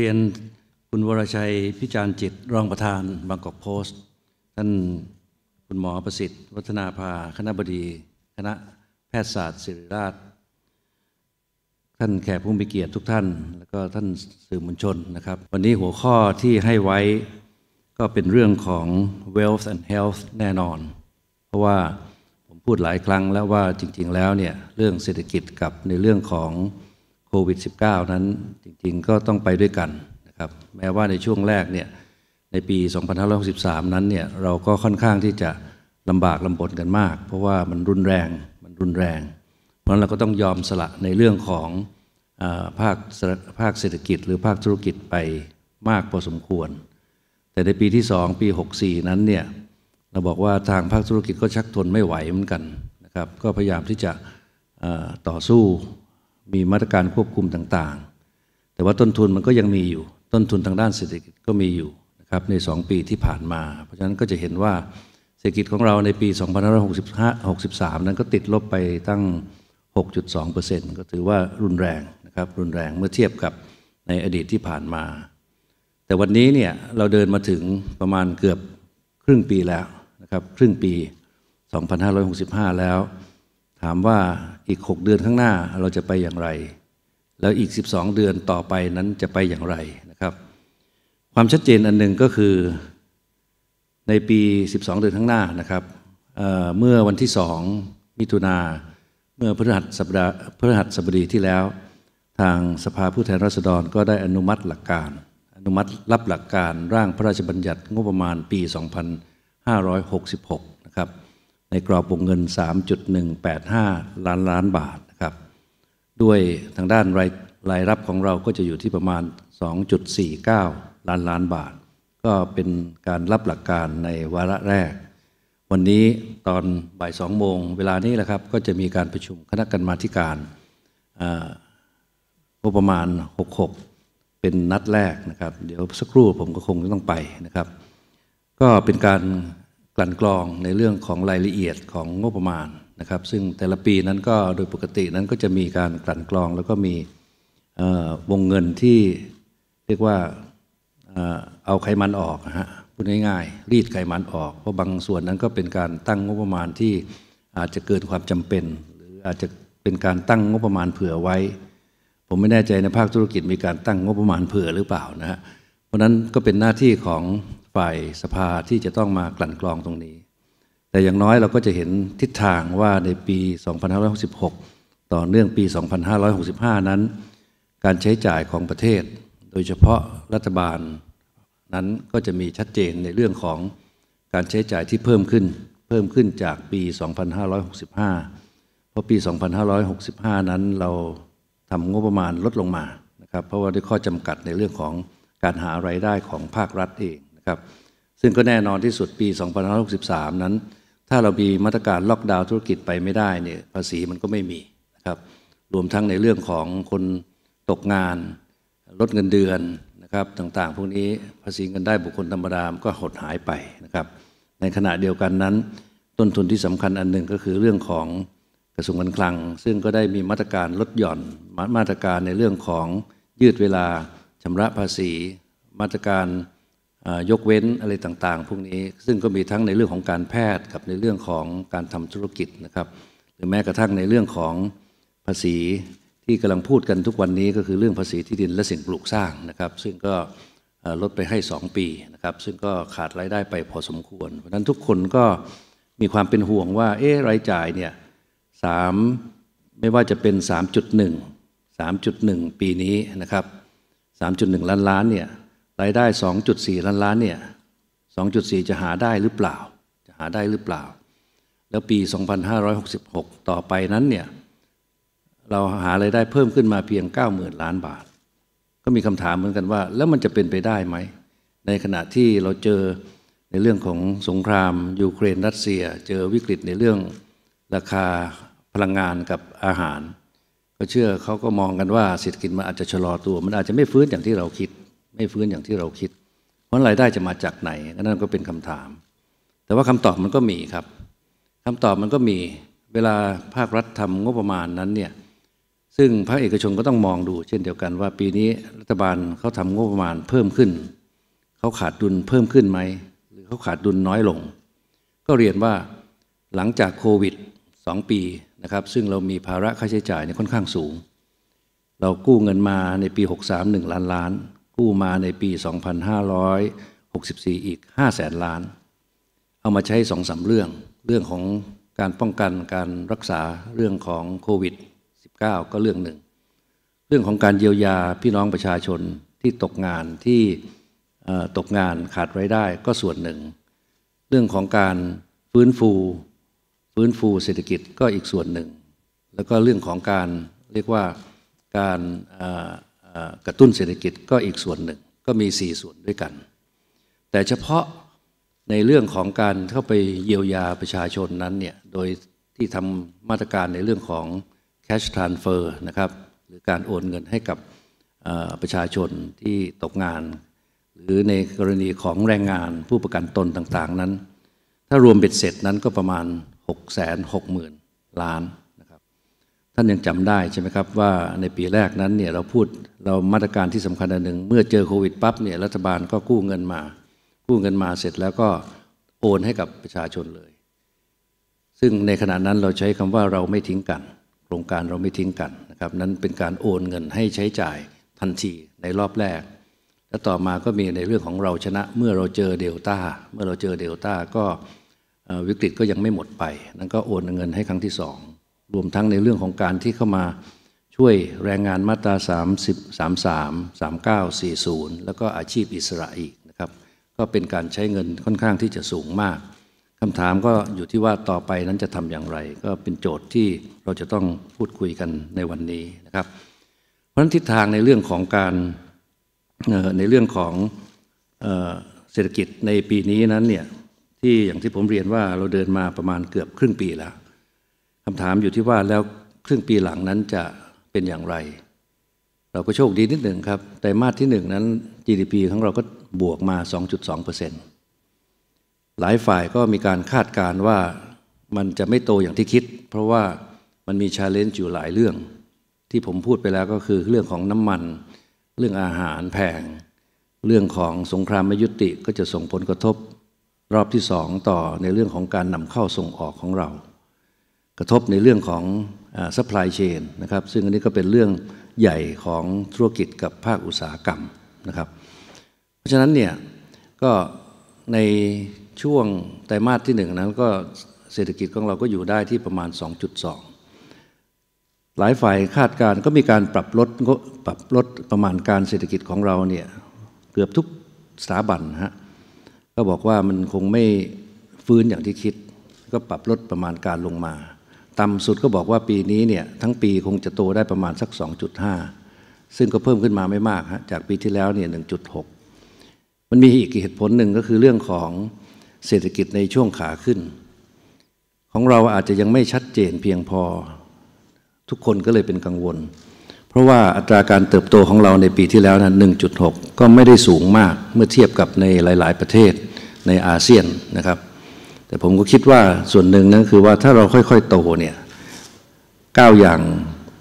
เรียนคุณวรชัยพิจารณ์จิต รองประธาน บางกอกโพสต์ ท่านคุณหมอประสิทธิ์ วัฒนาภาคณะบดี คณะแพทยศาสตร์ ศิริราชท่านแขกผู้มีเกียรติทุกท่าน แล้วก็ท่านสื่อมวลชนนะครับ วันนี้หัวข้อที่ให้ไว้ก็เป็นเรื่องของ wealth and health แน่นอน เพราะว่าผมพูดหลายครั้งแล้วว่าจริงๆแล้วเนี่ยเรื่องเศรษฐกิจกับในเรื่องของโควิด -19 นั้นจริงๆก็ต้องไปด้วยกันนะครับแม้ว่าในช่วงแรกเนี่ยในปี 2563 นั้นเนี่ยเราก็ค่อนข้างที่จะลำบากลำบนกันมาก เพราะว่ามันรุนแรงมันรุนแรง เพราะนนั้เราก็ต้องยอมสละ ในเรื่องของอภาคภาคเศรษฐกิจหรือภาคธุรกิจไปมากพอสมควร แต่ในปีที่ 2 ปี 64 นั้นเนี่ยเราบอกว่าทางภาคธุรกิจก็ชักทนไม่ไหวเหมือนกันนะครับก็พยายามที่จะต่อสู้มีมาตรการควบคุมต่างๆ แต่ว่าต้นทุนมันก็ยังมีอยู่ ต้นทุนทางด้านเศรษฐกิจก็มีอยู่นะครับใน 2 ปีที่ผ่านมา เพราะฉะนั้นก็จะเห็นว่าเศรษฐกิจของเราในปี 2563นั้นก็ติดลบไปตั้ง 6.2%ก็ถือว่ารุนแรงนะครับรุนแรงเมื่อเทียบกับในอดีตที่ผ่านมา แต่วันนี้เนี่ยเราเดินมาถึงประมาณเกือบครึ่งปีแล้วนะครับครึ่งปี 2565 แล้วถามว่าอีก 6 เดือนข้างหน้าเราจะไปอย่างไร แล้วอีก 12 เดือนต่อไปนั้นจะไปอย่างไรนะครับ ความชัดเจนอันหนึ่งก็คือในปี 12 เดือนข้างหน้านะครับเเมื่อวันที่สองมิถุนาเมื่อพฤหัสสดีพฤหัสบดีที่แล้วทางสภาผู้แทนราษฎรก็ได้อนุมัติหลักการอนุมัติรับหลักการร่างพระราชบัญญัติงบประมาณปี 2566 นะครับในกรอบวงเงิน 3.185 ล้านล้านบาทนะครับด้วยทางด้านรายรายรับของเราก็จะอยู่ที่ประมาณ 2.49 ล้านล้านบาท ก็เป็นการรับหลักการในวาระแรก วันนี้ตอนบ่ายสองโมง เวลานี้แหละครับ ก็จะมีการประชุมคณะกรรมาการงบประมาณ 66 เป็นนัดแรกนะครับ เดี๋ยวสักครู่ผมก็คงต้องไปนะครับ ก็เป็นการลั่นกรองในเรื่องของรายละเอียดของงบประมาณนะครับ ซึ่งแต่ละปีนั้นก็โดยปกตินั้นก็จะมีการกลั่นกรองแล้วก็มีวงเงินที่เรียกว่าเอาไขมันออกนะฮะพูดง่ายๆ รีดไขมันออกเพราะบางส่วนนั้นก็เป็นการตั้งงบประมาณที่อาจจะเกินความจำเป็น หรืออาจจะเป็นการตั้งงบประมาณเผื่อไว้ ผมไม่แน่ใจในภาคธุรกิจ มีการตั้งงบประมาณเผื่อหรือเปล่านะฮะเพราะนั้นก็เป็นหน้าที่ของฝ่ายสภาที่จะต้องมากลั่นกรองตรงนี้ แต่อย่างน้อยเราก็จะเห็นทิศทางว่าในปี 2566 ต่อเนื่องปี 2565 นั้น การใช้จ่ายของประเทศ โดยเฉพาะรัฐบาลนั้นก็จะมีชัดเจนในเรื่องของการใช้จ่ายที่เพิ่มขึ้นเพิ่มขึ้นจากปี 2565 เพราะปี 2565 นั้นเราทำงบประมาณลดลงมานะครับเพราะว่าด้วยข้อจำกัดในเรื่องของการหาไรายได้ของภาครัฐเองครับซึ่งก็แน่นอนที่สุดปี2563 นั้น ถ้าเรามีมาตรการล็อกดาวน์ธุรกิจไปไม่ได้เนี่ยภาษีมันก็ไม่มีนะครับรวมทั้งในเรื่องของคนตกงาน ลดเงินเดือนนะครับต่างๆพวกนี้ภาษีเงินได้บุคคลธรรมดามก็หดหายไปนะครับในขณะเดียวกันนั้น ต้นทุนที่สำคัญอันหนึ่งก็คือเรื่องของกระทรวงการคลัง ซึ่งก็ได้มีมาตรการลดหย่อนมาตรการในเรื่องของยืดเวลาชำระภาษี มาตรการยกเว้นอะไรต่างๆ พวกนี้ ซึ่งก็มีทั้งในเรื่องของการแพทย์กับในเรื่องของการทำธุรกิจนะครับหรือแม้กระทั่งในเรื่องของภาษีที่กำลังพูดกันทุกวันนี้ ก็คือเรื่องภาษีที่ดินและสิ่งปลูกสร้างนะครับ ซึ่งก็ลดไปให้ 2 ปีนะครับ ซึ่งก็ขาดรายได้ไปพอสมควร เพราะนั้นทุกคนก็มีความเป็นห่วงว่า เอ๊ะรายจ่ายเนี่ยสามไม่ว่าจะเป็น3.1 3.1 ปีนี้นะครับ3.1 ล้านล้านเนี่ยรายได้ 2.4 ล้านล้านเนี่ย 2.4 จะหาได้หรือเปล่า จะหาได้หรือเปล่า แล้วปี 2566 ต่อไปนั้นเนี่ย เราหารายได้เพิ่มขึ้นมาเพียง 90,000 ล้านบาท ก็มีคำถามเหมือนกันว่า แล้วมันจะเป็นไปได้ไหม ในขณะที่เราเจอในเรื่องของสงคราม ยูเครน รัสเซีย เจอวิกฤตในเรื่องราคาพลังงานกับอาหารก็เชื่อเขาก็มองกันว่าเศรษฐกิจมันอาจจะชะลอตัว มันอาจจะไม่ฟื้นอย่างที่เราคิดไม่ฟื้นอย่างที่เราคิดเพราะรายได้จะมาจากไหน นั่นก็เป็นคำถาม แต่ว่าคำตอบมันก็มีครับ คำตอบมันก็มี เวลาภาครัฐทำงบประมาณนั้นเนี่ย ซึ่งภาคเอกชนก็ต้องมองดู เช่นเดียวกันว่าปีนี้รัฐบาลเขาทำงบประมาณเพิ่มขึ้น เขาขาดดุลเพิ่มขึ้นไหม หรือเขาขาดดุลน้อยลง ก็เรียนว่าหลังจากโควิด2ปีนะครับ ซึ่งเรามีภาระค่าใช้จ่ายเนี่ยค่อนข้างสูง เรากู้เงินมาในปี63 1ล้านล้านู้มาในปี 2564 อีก5แสนล้าน เอามาใช้สองสาเรื่องเรื่องของการป้องกันการรักษาเรื่องของโควิด -19 ก็เรื่องหนึ่ง เรื่องของการเยียวยาพี่น้องประชาชนที่ตกงานที่ตกงานขาดรายได้ก็ส่วนหนึ่ง เรื่องของการฟื้นฟูฟื้นฟูเศรษฐกิจก็อีกส่วนหนึ่ง แล้วก็เรื่องของการเรียกว่าการกระตุ้นเศรษฐกิจก็อีกส่วนหนึ่งก็มี4ส่วนด้วยกัน แต่เฉพาะในเรื่องของการเข้าไปเยียวยาประชาชนนั้นเนี่ยโดยที่ทำมาตรการในเรื่องของ cash transfer นะครับหรือการโอนเงินให้กับประชาชนที่ตกงาน หรือในกรณีของแรงงานผู้ประกันตนต่างๆนั้น ถ้ารวมเบ็ดเสร็จนั้นก็ประมาณ 6 6 0 0 0 0 ล้านานยังจำได้ใช่ไหมครับว่าในปีแรกนั้นเนี่ยเราพูดเรามาตรการที่สำคัญอันหนึ่งเมื่อเจอโควิดปั๊บเนี่ยรัฐบาลก็กู้เงินมากู้เงินมาเสร็จแล้วก็โอนให้กับประชาชนเลย ซึ่งในขณะนั้นเราใช้คำว่าเราไม่ทิ้งกัน โครงการเราไม่ทิ้งกันนะครับนั้นเป็นการโอนเงินให้ใช้จ่ายทันทีในรอบแรก และต่อมาก็มีในเรื่องของเราชนะ เมื่อเราเจอเดลต้า เมื่อเราเจอเดลต้าก็วิกฤตก็ยังไม่หมดไปนั้นก็โอนเงินให้ครั้งที่สองรวมทั้งในเรื่องของการที่เข้ามาช่วยแรงงานมาตรา30 33 39 40 แล้วก็อาชีพอิสระอีกนะครับ ก็เป็นการใช้เงินค่อนข้างที่จะสูงมาก คำถามก็อยู่ที่ว่าต่อไปนั้นจะทำอย่างไร ก็เป็นโจทย์ที่เราจะต้องพูดคุยกันในวันนี้นะครับ เพราะนนั้ทิศทางในเรื่องของการในเรื่องของเศรษฐกิจในปีนี้นั้นเนี่ย ที่อย่างที่ผมเรียนว่าเราเดินมาประมาณเกือบครึ่งปีแล้วคำถามอยู่ที่ว่าแล้วครึ่งปีหลังนั้นจะเป็นอย่างไร เราก็โชคดีนิดหนึ่งครับไตรมาสที่หนึ่งนั้น GDP ของเราก็บวกมา2.2%หลายฝ่ายก็มีการคาดการว่ามันจะไม่โตอย่างที่คิด เพราะว่ามันมีชาเลนจ์อยู่หลายเรื่อง ที่ผมพูดไปแล้วก็คือเรื่องของน้ำมัน เรื่องอาหารแพง เรื่องของสงครามมยุติก็จะส่งผลกระทบ รอบที่สองต่อในเรื่องของการนำเข้าส่งออกของเรากระทบในเรื่องของซัพพลายเชนนะครับ ซึ่งอันนี้ก็เป็นเรื่องใหญ่ของธุรกิจกับภาคอุตสาหกรรมนะครับ เพราะฉะนั้นเนี่ย ก็ในช่วงไตรมาสที่หนึ่งนั้น ก็เศรษฐกิจของเราก็อยู่ได้ที่ประมาณ 2.2 หลายฝ่ายคาดการก็มีการปรับลดปรับลดประมาณการเศรษฐกิจของเราเนี่ย เกือบทุกสถาบันฮะ ก็บอกว่ามันคงไม่ฟื้นอย่างที่คิด ก็ปรับลดประมาณการลงมาต่ำสุดก็บอกว่าปีนี้เนี่ยทั้งปีคงจะโตได้ประมาณสัก 2.5 ซึ่งก็เพิ่มขึ้นมาไม่มากฮะจากปีที่แล้วเนี่ย 1.6 มันมีอีกเหตุผลหนึ่งก็คือเรื่องของเศรษฐกิจในช่วงขาขึ้น ของเราอาจจะยังไม่ชัดเจนเพียงพอ ทุกคนก็เลยเป็นกังวล เพราะว่าอัตราการเติบโตของเราในปีที่แล้วนะ1.6 ก็ไม่ได้สูงมากเมื่อเทียบกับในหลายๆ ประเทศในอาเซียนนะครับแต่ผมก็คิดว่าส่วนหนึ่งนั้นคือว่าถ้าเราค่อยๆ โตเนี่ย ก้าวอย่าง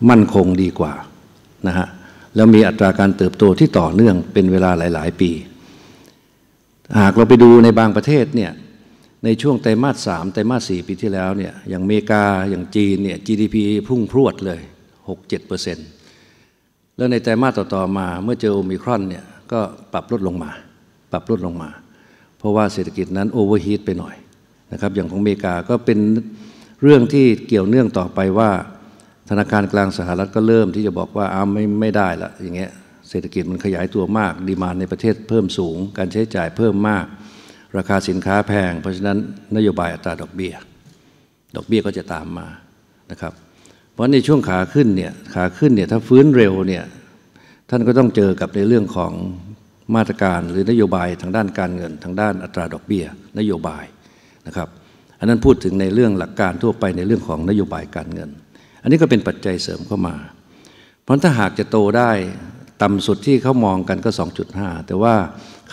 มั่นคงดีกว่านะฮะแล้วมีอัตราการเติบโตที่ต่อเนื่องเป็นเวลาหลายๆปี หากเราไปดูในบางประเทศเนี่ยในช่วงไตรมาสสามไตรมาสสี่ปีที่แล้วเนี่ยอย่างอเมริกา อย่างจีนเนี่ย GDP พุ่งพรวดเลย 6-7%แล้วในไตรมาสต่อๆมาเมื่อเจอโอมิครอนเนี่ยก็ปรับลดลงมา ปรับลดลงมา เพราะว่าเศรษฐกิจนั้นโอเวอร์ฮีทไปหน่อยนะครับอย่างของอเมริกาก็เป็นเรื่องที่เกี่ยวเนื่องต่อไปว่า ธนาคารกลางสหรัฐก็เริ่มที่จะบอกว่าอ้าไม่ไม่ได้ละอย่างเงี้ยเศรษฐกิจมันขยายตัวมาก ดีมานในประเทศเพิ่มสูงการใช้จ่ายเพิ่มมาก ราคาสินค้าแพง เพราะฉะนั้นนโยบายอัตราดอกเบี้ย ดอกเบี้ยก็จะตามมานะครับเพราะในช่วงขาขึ้นเนี่ยขาขึ้นเนี่ยถ้าฟื้นเร็วเนี่ยท่านก็ต้องเจอกับในเรื่องของมาตรการหรือนโยบายทางด้านการเงินทางด้านอัตราดอกเบี้ยนโยบายนะครับอันนั้นพูดถึงในเรื่องหลักการทั่วไปในเรื่องของนโยบายการเงิน อันนี้ก็เป็นปัจจัยเสริมเข้ามา เพราะถ้าหากจะโตได้ต่ำสุดที่เขามองกันก็ 2.5 แต่ว่า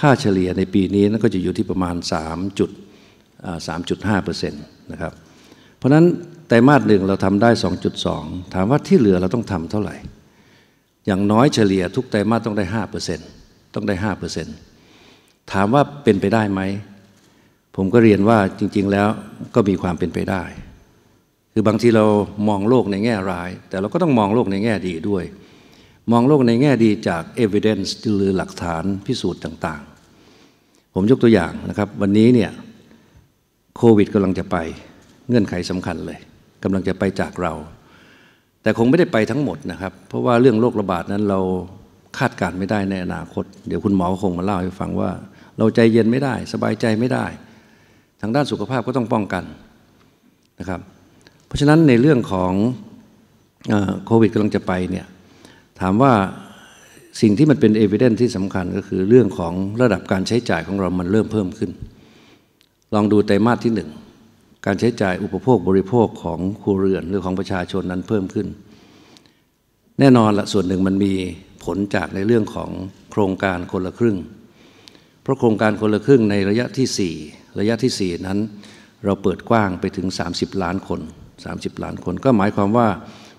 ค่าเฉลี่ยในปีนี้นั่นก็จะอยู่ที่ประมาณ3.3.5%นะครับเพราะนั้นไตรมาสหนึ่งเราทำได้ 2.2 ถามว่าที่เหลือเราต้องทำเท่าไหร่ อย่างน้อยเฉลี่ยทุกไตรมาสต้องได้ 5%ต้องได้ 5%ถามว่าเป็นไปได้ไหมผมก็เรียนว่าจริงๆ แล้วก็มีความเป็นไปได้ คือบางทีเรามองโลกในแง่ร้าย แต่เราก็ต้องมองโลกในแง่ดีด้วย มองโลกในแง่ดีจาก evidence หรือหลักฐานพิสูจน์ต่าง ๆ ผมยกตัวอย่างนะครับ วันนี้เนี่ยโควิดกำลังจะไปเงื่อนไขสำคัญเลยกำลังจะไปจากเรา แต่คงไม่ได้ไปทั้งหมดนะครับ เพราะว่าเรื่องโรคระบาดนั้นเราคาดการไม่ได้ในอนาคต เดี๋ยวคุณหมอคงมาเล่าให้ฟังว่าเราใจเย็นไม่ได้ สบายใจไม่ได้ทางด้านสุขภาพก็ต้องป้องกันนะครับ เพราะฉะนั้นในเรื่องของโควิดกำลังจะไปเนี่ยถามว่าสิ่งที่มันเป็นเอ i d e n c e ที่สำคัญก็คือเรื่องของระดับการใช้จ่ายของเรามันเริ่มเพิ่มขึ้นลองดูไตรมาสที่หนึ่งการใช้จ่ายอุปโภคบริโภคของครัวเรือนหรือของประชาชนนั้นเพิ่มขึ้น แน่นอนละส่วนหนึ่งมันมีผลจากในเรื่องของโครงการคนละครึ่งเพราะโครงการคนละครึ่งในระยะที่ระยะที่ 4 นั้นเราเปิดกว้างไปถึง 30 ล้านคน 30 ล้านคน ก็หมายความว่า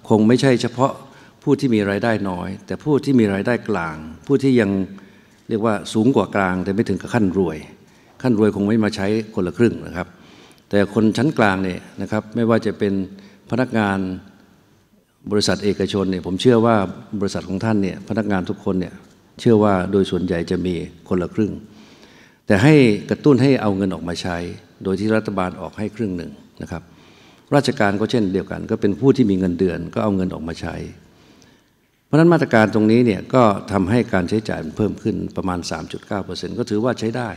คงไม่ใช่เฉพาะผู้ที่มีรายได้น้อย แต่ผู้ที่มีรายได้กลาง ผู้ที่ยังเรียกว่าสูงกว่ากลาง แต่ไม่ถึงกับขั้นรวย ขั้นรวยคงไม่มาใช้คนละครึ่งนะครับ แต่คนชั้นกลางเนี่ยนะครับไม่ว่าจะเป็นพนักงานบริษัทเอกชนเนี่ยผมเชื่อว่าบริษัทของท่านเนี่ยพนักงานทุกคนเนี่ยเชื่อว่าโดยส่วนใหญ่จะมีคนละครึ่งแต่ให้กระตุ้นให้เอาเงินออกมาใช้ โดยที่รัฐบาลออกให้ครึ่งหนึ่งนะครับ ราชการก็เช่นเดียวกันก็เป็นผู้ที่มีเงินเดือนก็เอาเงินออกมาใช้ เพราะนั้นมาตรการตรงนี้เนี่ยก็ทำให้การใช้จ่ายมันเพิ่มขึ้นประมาณ 3.9%ก็ถือว่าใช้ได้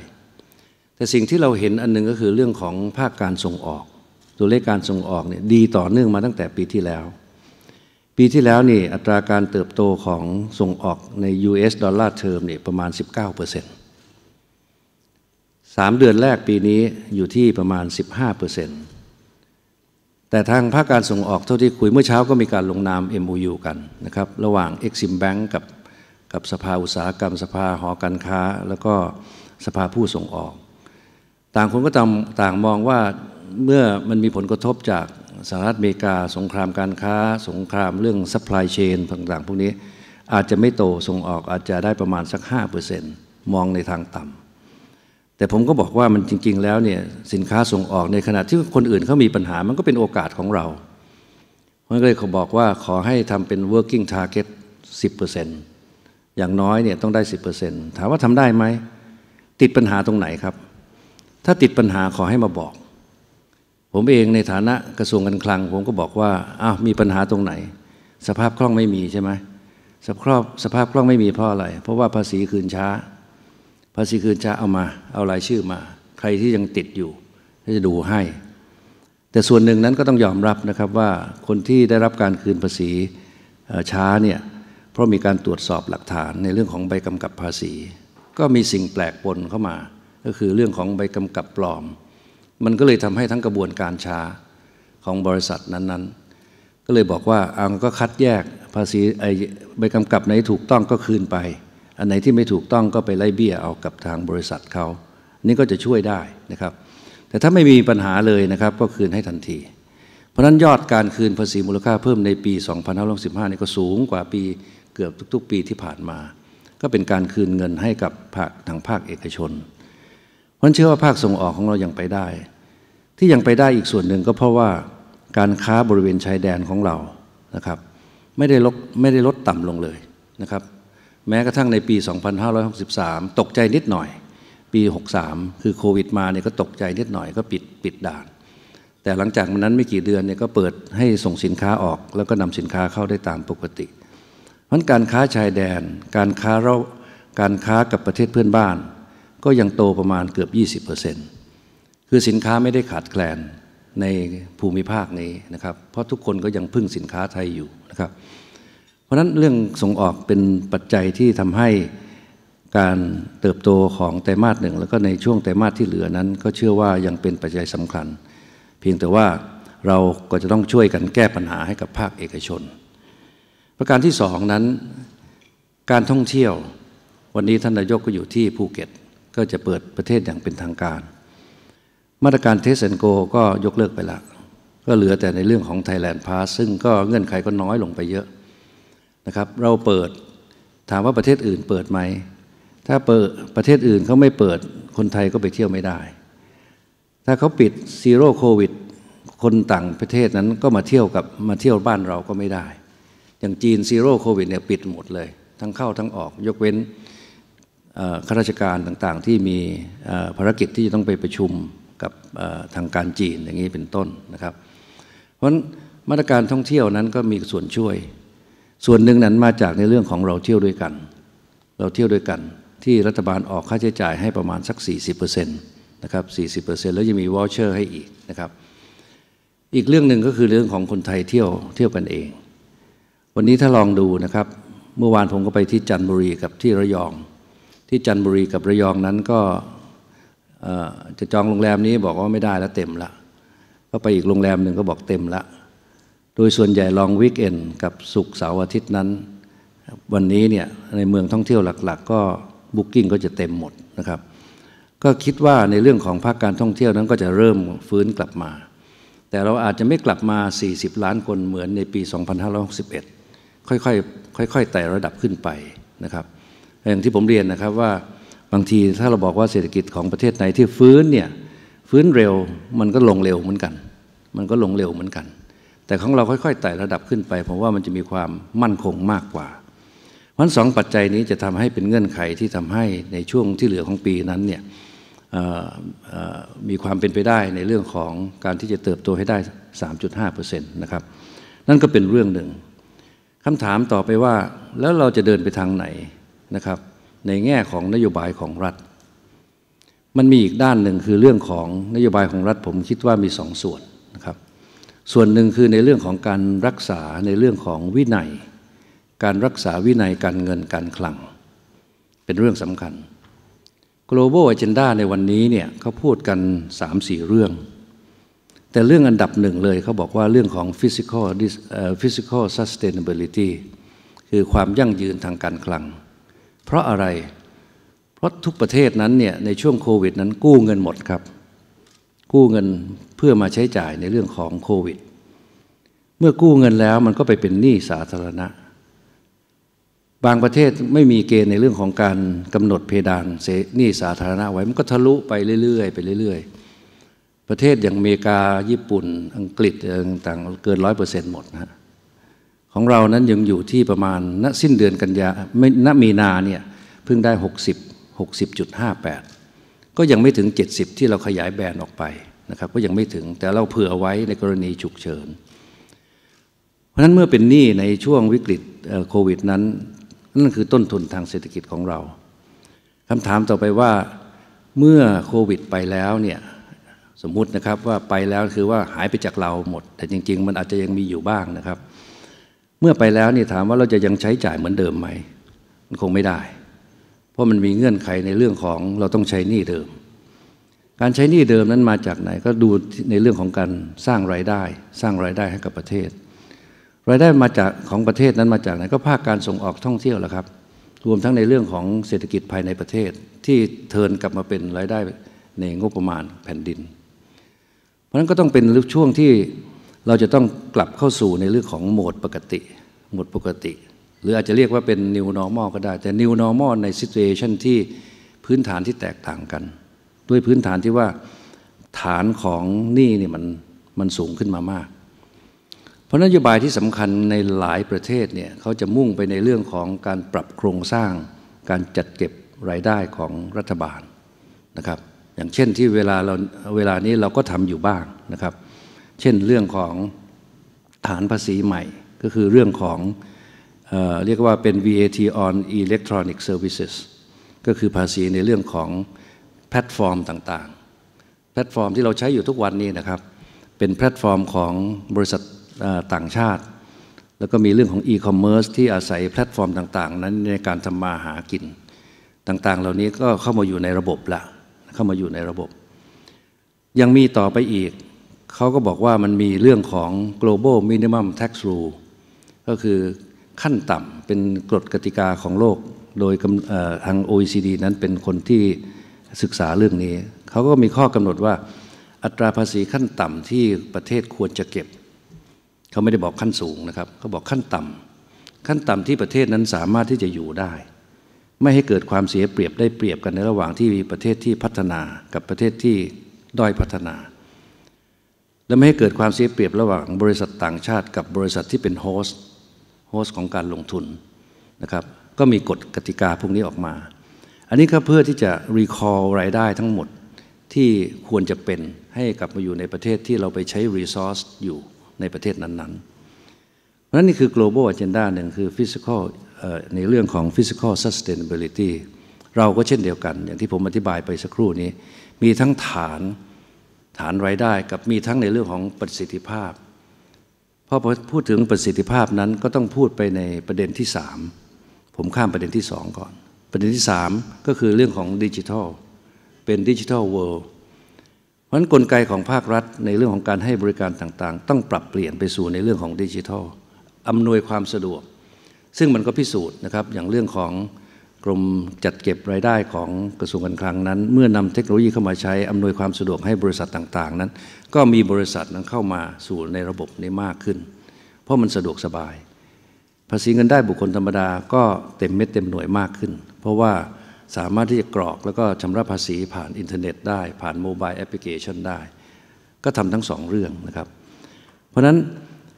แต่สิ่งที่เราเห็นอันนึงก็คือเรื่องของภาคการส่งออก ตัวเลขการส่งออกเนี่ยดีต่อเนื่องมาตั้งแต่ปีที่แล้ว ปีที่แล้วนี่อัตราการเติบโตของส่งออกใน US ดอลลาร์เทอมนี่ประมาณ 19%สามเดือนแรกปีนี้อยู่ที่ประมาณ 15เปอร์เซ็นต์แต่ทางภาคการส่งออกเท่าที่คุยเมื่อเช้าก็มีการลงนาม MOU กันนะครับระหว่าง Exim Bank กับกับสภาอุตสาหกรรม สภาหอการค้าแล้วก็สภาผู้ส่งออก ต่างคนก็ต่างมองว่าเมื่อมันมีผลกระทบจากสหรัฐอเมริกาสงครามการค้า สงครามเรื่องซัพพลายเชนต่างๆพวกนี้อาจจะไม่โตส่งออกอาจจะได้ประมาณสัก5%มองในทางต่ำแต่ผมก็บอกว่ามันจริงๆ แล้วเนี่ยสินค้าส่งออกในขณะ ที่คนอื่นเขามีปัญหามันก็เป็นโอกาสของเราผมก็เลยขอบอกว่าขอให้ทำเป็น working target 10%อย่างน้อยเนี่ยต้องได้ 10%ถามว่าทำได้ไหมติดปัญหาตรงไหนครับ ถ้าติดปัญหาขอให้มาบอก ผมเองในฐานะกระทรวงการคลังผมก็บอกว่าอ้าวมีปัญหาตรงไหน สภาพคล่องไม่มีใช่ไหมสภาพสภาพคล่องไม่มีเพราะอะไร เพราะว่าภาษีคืนช้าภาษีคืนจะเอามาเอารายชื่อมา ใครที่ยังติดอยู่ก็จะดูให้ แต่ส่วนหนึ่งนั้นก็ต้องยอมรับนะครับว่าคนที่ได้รับการคืนภาษีช้าเนี่ยเพราะมีการตรวจสอบหลักฐานในเรื่องของใบกำกับภาษี ก็มีสิ่งแปลกปนเข้ามา ก็คือเรื่องของใบกำกับปลอม มันก็เลยทำให้ทั้งกระบวนการช้าของบริษัทนั้น ๆ ก็เลยบอกว่าเอัก็คัดแยกภาษีใบกำกับไหนถูกต้องก็คืนไปอันไหนที่ไม่ถูกต้องก็ไปไล่เบี้ยเอากับทางบริษัทเขา นี่ก็จะช่วยได้นะครับ แต่ถ้าไม่มีปัญหาเลยนะครับก็คืนให้ทันที เพราะนั้นยอดการคืนภาษีมูลค่าเพิ่มในปี 2515นี่ก็สูงกว่าปีเกือบทุกๆปีที่ผ่านมา ก็เป็นการคืนเงินให้กับภาคทางภาคเอกชนเพราะเชื่อว่าภาคส่งออกของเรายังไปได้ ที่ยังไปได้อีกส่วนหนึ่งก็เพราะว่าการค้าบริเวณชายแดนของเรา นะครับ ไม่ได้ลดไม่ได้ลดต่ำลงเลยนะครับแม้กระทั่งในปี 2563 ตกใจนิดหน่อย ปี 63 คือโควิดมาเนี่ยก็ตกใจนิดหน่อยก็ปิดปิดด่าน แต่หลังจากนั้นไม่กี่เดือนเนี่ยก็เปิดให้ส่งสินค้าออกแล้วก็นำสินค้าเข้าได้ตามปกติ เพราะการค้าชายแดน การค้าเราการค้ากับประเทศเพื่อนบ้าน ก็ยังโตประมาณเกือบ 20%คือสินค้าไม่ได้ขาดแคลนในภูมิภาคนี้นะครับ เพราะทุกคนก็ยังพึ่งสินค้าไทยอยู่นะครับราะนั้นเรื่องส่งออกเป็นปัจจัยที่ทำให้การเติบโตของไตรมาสหนึ่งแล้วก็ในช่วงไตรมาสที่เหลือนั้นก็เชื่อว่ายังเป็นปัจจัยสำคัญ เพียงแต่ว่าเราก็จะต้องช่วยกันแก้ปัญหาให้กับภาคเอกชน ประการที่สองนั้น การท่องเที่ยววันนี้ท่านนายกก็อยู่ที่ภูเก็ต ก็จะเปิดประเทศอย่างเป็นทางการ มาตรการเทสเซนโกก็ยกเลิกไปละก็เหลือแต่ในเรื่องของ Thailand Pass ซึ่งก็เงื่อนไขก็น้อยลงไปเยอะนะครับเราเปิดถามว่าประเทศอื่นเปิดไหม ถ้าเปิดประเทศอื่นเขาไม่เปิดคนไทยก็ไปเที่ยวไม่ได้ ถ้าเขาปิดซีโร่โควิดคนต่างประเทศนั้นก็มาเที่ยวกับมาเที่ยวบ้านเราก็ไม่ได้ อย่างจีนซีโร่โควิดเนี่ยปิดหมดเลย ทั้งเข้าทั้งออกยกเว้นข้าราชการต่างๆ ที่มีภารกิจที่จะต้องไปประชุมกับทางการจีนอย่างนี้เป็นต้นนะครับ เพราะฉะนั้นมาตรการท่องเที่ยวนั้นก็มีส่วนช่วยส่วนหนึ่งนั้นมาจากในเรื่องของเราเที่ยวด้วยกัน เราเที่ยวด้วยกัน ที่รัฐบาลออกค่าใช้จ่ายให้ประมาณสัก 40%นะครับ40%แล้วยังมีวอลเชอร์ให้อีกนะครับ อีกเรื่องหนึ่งก็คือเรื่องของคนไทยเที่ยวเที่ยวกันเอง วันนี้ถ้าลองดูนะครับ เมื่อวานผมก็ไปที่จันทบุรีกับที่ระยอง ที่จันทบุรีกับระยองนั้นก็จะจองโรงแรมนี้บอกว่าไม่ได้แล้วเต็มละก็ไปอีกโรงแรมหนึ่งก็บอกเต็มละโดยส่วนใหญ่ลองวิกเอนกับสุกเสาร์อาทิตย์นั้น วันนี้เนี่ยในเมืองท่องเที่ยวหลัก ๆ ก็บุ๊กิ้งก็จะเต็มหมดนะครับ ก็คิดว่าในเรื่องของภาคการท่องเที่ยวนั้นก็จะเริ่มฟื้นกลับมา แต่เราอาจจะไม่กลับมา 40 ล้านคนเหมือนในปี 2561 ค่อยๆค่อยๆไต่ระดับขึ้นไปนะครับอย่างที่ผมเรียนนะครับว่าบางทีถ้าเราบอกว่าเศรษฐกิจของประเทศไหนที่ฟื้นเนี่ยฟื้นเร็วมันก็ลงเร็วเหมือนกัน มันก็ลงเร็วเหมือนกันแต่ของเราค่อยๆไต่ระดับขึ้นไปผมว่ามันจะมีความมั่นคงมากกว่ารันสองปัจจัยนี้จะทำให้เป็นเงื่อนไขที่ทำให้ในช่วงที่เหลือของปีนั้นเนี่ยมีความเป็นไปได้ในเรื่องของการที่จะเติบโตให้ได้ 3.5%นะครับนั่นก็เป็นเรื่องหนึ่งคำถามต่อไปว่าแล้วเราจะเดินไปทางไหนนะครับในแง่ของนโยบายของรัฐ มันมีอีกด้านหนึ่งคือเรื่องของนโยบายของรัฐผมคิดว่ามีสองส่วนส่วนหนึ่งคือในเรื่องของการรักษาในเรื่องของวินัย การรักษาวินัยการเงินการคลังเป็นเรื่องสำคัญ global agenda ในวันนี้เนี่ยเขาพูดกัน3-4เรื่อง แต่เรื่องอันดับหนึ่งเลยเขาบอกว่าเรื่องของ physical physical sustainability คือความยั่งยืนทางการคลัง เพราะอะไรเพราะทุกประเทศนั้นเนี่ยในช่วงโควิด นั้นกู้เงินหมดครับกู้เงินพื่อมาใช้จ่ายในเรื่องของโควิด เมื่อกู้เงินแล้วมันก็ไปเป็นหนี้สาธารณะ บางประเทศไม่มีเกณฑ์ในเรื่องของการกำหนดเพดานหนี้สาธารณะไว้มันก็ทะลุไปเรื่อยๆไปเรื่อยๆ ประเทศอย่างอเมริกาญี่ปุ่นอังกฤษต่างๆเกินร้อยเปอร์เซ็นต์หมดนะของเรานั้นยังอยู่ที่ประมาณณสิ้นเดือนกันยาไม่ณมีนาเนี่ยเพิ่งได้ 60 60.58 ก็ยังไม่ถึง 70 ที่เราขยายแบนออกไปนะครับ ก็ยังไม่ถึงแต่เราเผื่อไว้ในกรณีฉุกเฉินเพราะนั้นเมื่อเป็นหนี้ในช่วงวิกฤตโควิด นั้นนั่นคือต้นทุนทางเศรษฐกิจของเราคำถามต่อไปว่าเมื่อโควิดไปแล้วเนี่ยสมมุตินะครับว่าไปแล้วคือว่าหายไปจากเราหมด แต่จริง ๆ มันอาจจะยังมีอยู่บ้างนะครับ เมื่อไปแล้วนี่ถามว่าเราจะยังใช้จ่ายเหมือนเดิมไหมมันคงไม่ได้ เพราะมันมีเงื่อนไขในเรื่องของเราต้องใช้หนี้เดิมการใช้หนี้เดิมนั้นมาจากไหน ก็ดูในเรื่องของการสร้างรายได้ สร้างรายได้ให้กับประเทศ รายได้มาจากของประเทศนั้นมาจากไหนก็ภาคการส่งออกท่องเที่ยวแหละครับ รวมทั้งในเรื่องของเศรษฐกิจภายในประเทศที่เทินกลับมาเป็นรายได้ในงบประมาณแผ่นดิน เพราะนั้นก็ต้องเป็นช่วงที่เราจะต้องกลับเข้าสู่ในเรื่องของโหมดปกติโหมดปกติ หรืออาจจะเรียกว่าเป็น new normal ก็ได้ แต่ new normal ใน situation ที่พื้นฐานที่แตกต่างกันด้วยพื้นฐานที่ว่าฐานของหนี้เนี่ยมันมันสูงขึ้นมามาก เพราะนโยบายที่สำคัญในหลายประเทศเนี่ยเขาจะมุ่งไปในเรื่องของการปรับโครงสร้าง การจัดเก็บรายได้ของรัฐบาลนะครับ อย่างเช่นที่เวลาเราเวลานี้เราก็ทำอยู่บ้างนะครับ เช่นเรื่องของฐานภาษีใหม่ก็คือเรื่องของเออเรียกว่าเป็น VAT on electronic services ก็คือภาษีในเรื่องของแพลตฟอร์มต่างๆ แพลตฟอร์มที่เราใช้อยู่ทุกวันนี้นะครับ เป็นแพลตฟอร์มของบริษัทต่างชาติ แล้วก็มีเรื่องของอีคอมเมิร์ซที่อาศัยแพลตฟอร์มต่าง ๆ นั้นในการทำมาหากิน ต่างๆ เหล่านี้ก็เข้ามาอยู่ในระบบละ เข้ามาอยู่ในระบบ ยังมีต่อไปอีก เขาก็บอกว่ามันมีเรื่องของ global minimum tax rule ก็คือขั้นต่ำเป็นกฎกติกาของโลก โดยทาง OECD นั้นเป็นคนที่ศึกษาเรื่องนี้เขาก็มีข้อกำหนดว่า อัตราภาษีขั้นต่ำที่ประเทศควรจะเก็บ เขาไม่ได้บอกขั้นสูงนะครับเขาบอกขั้นต่ำ ขั้นต่ำที่ประเทศนั้นสามารถที่จะอยู่ได้ ไม่ให้เกิดความเสียเปรียบได้เปรียบกันในระหว่างที่ประเทศที่พัฒนากับประเทศที่ด้อยพัฒนา และไม่ให้เกิดความเสียเปรียบระหว่างบริษัทต่างชาติกับบริษัทที่เป็นโฮสต์โฮสต์ของการลงทุนนะครับ ก็มีกฎกติกาพวกนี้ออกมาอันนี้ก็เพื่อที่จะ recall รายได้ทั้งหมดที่ควรจะเป็นให้กลับมาอยู่ในประเทศที่เราไปใช้ resource อยู่ในประเทศนั้นๆ เพราะนั้นนี่คือ global agenda หนึ่งคือ physical ในเรื่องของ physical sustainability เราก็เช่นเดียวกันอย่างที่ผมอธิบายไปสักครู่นี้มีทั้งฐานฐานรายได้กับมีทั้งในเรื่องของประสิทธิภาพพอพูดถึงประสิทธิภาพนั้นก็ต้องพูดไปในประเด็นที่ 3 ผมข้ามประเด็นที่ 2 ก่อนประเด็นที่3ก็คือเรื่องของดิจิทัล เป็นดิจิทัลเวิลด์เพราะฉะนั้นกลไกของภาครัฐในเรื่องของการให้บริการต่างๆต้องปรับเปลี่ยนไปสู่ในเรื่องของดิจิทัลอำนวยความสะดวก ซึ่งมันก็พิสูจน์นะครับอย่างเรื่องของกรมจัดเก็บรายได้ของกระทรวงการคลังนั้น เมื่อนำเทคโนโลยีเข้ามาใช้อำนวยความสะดวกให้บริษัทต่างๆนั้น ก็มีบริษัทนั้นเข้ามาสู่ในระบบนี้มากขึ้น เพราะมันสะดวกสบายภาษีเงินได้บุคคลธรรมดาก็เต็มเม็ดเต็มหน่วยมากขึ้น เพราะว่าสามารถที่จะกรอกแล้วก็ชำระภาษีผ่านอินเทอร์เน็ตได้ ผ่านโมบายแอปพลิเคชันได้ ก็ทำทั้งสองเรื่องนะครับ เพราะนั้น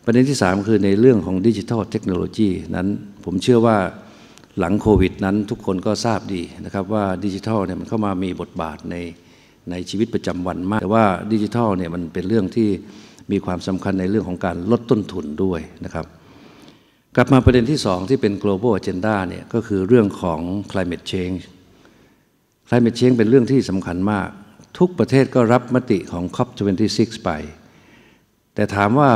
ประเด็นที่ 3 คือในเรื่องของดิจิทัลเทคโนโลยีนั้นผมเชื่อว่าหลังโควิดนั้นทุกคนก็ทราบดีนะครับว่าดิจิทัลเนี่ยมันเข้ามามีบทบาทในในชีวิตประจำวันมากแต่ว่าดิจิทัลเนี่ยมันเป็นเรื่องที่มีความสำคัญในเรื่องของการลดต้นทุนด้วยนะครับกลับมาประเด็นที่สองที่เป็น global agenda เนี่ยก็คือเรื่องของ climate change climate change เป็นเรื่องที่สำคัญมาก ทุกประเทศก็รับมติของ COP26 ไป แต่ถามว่า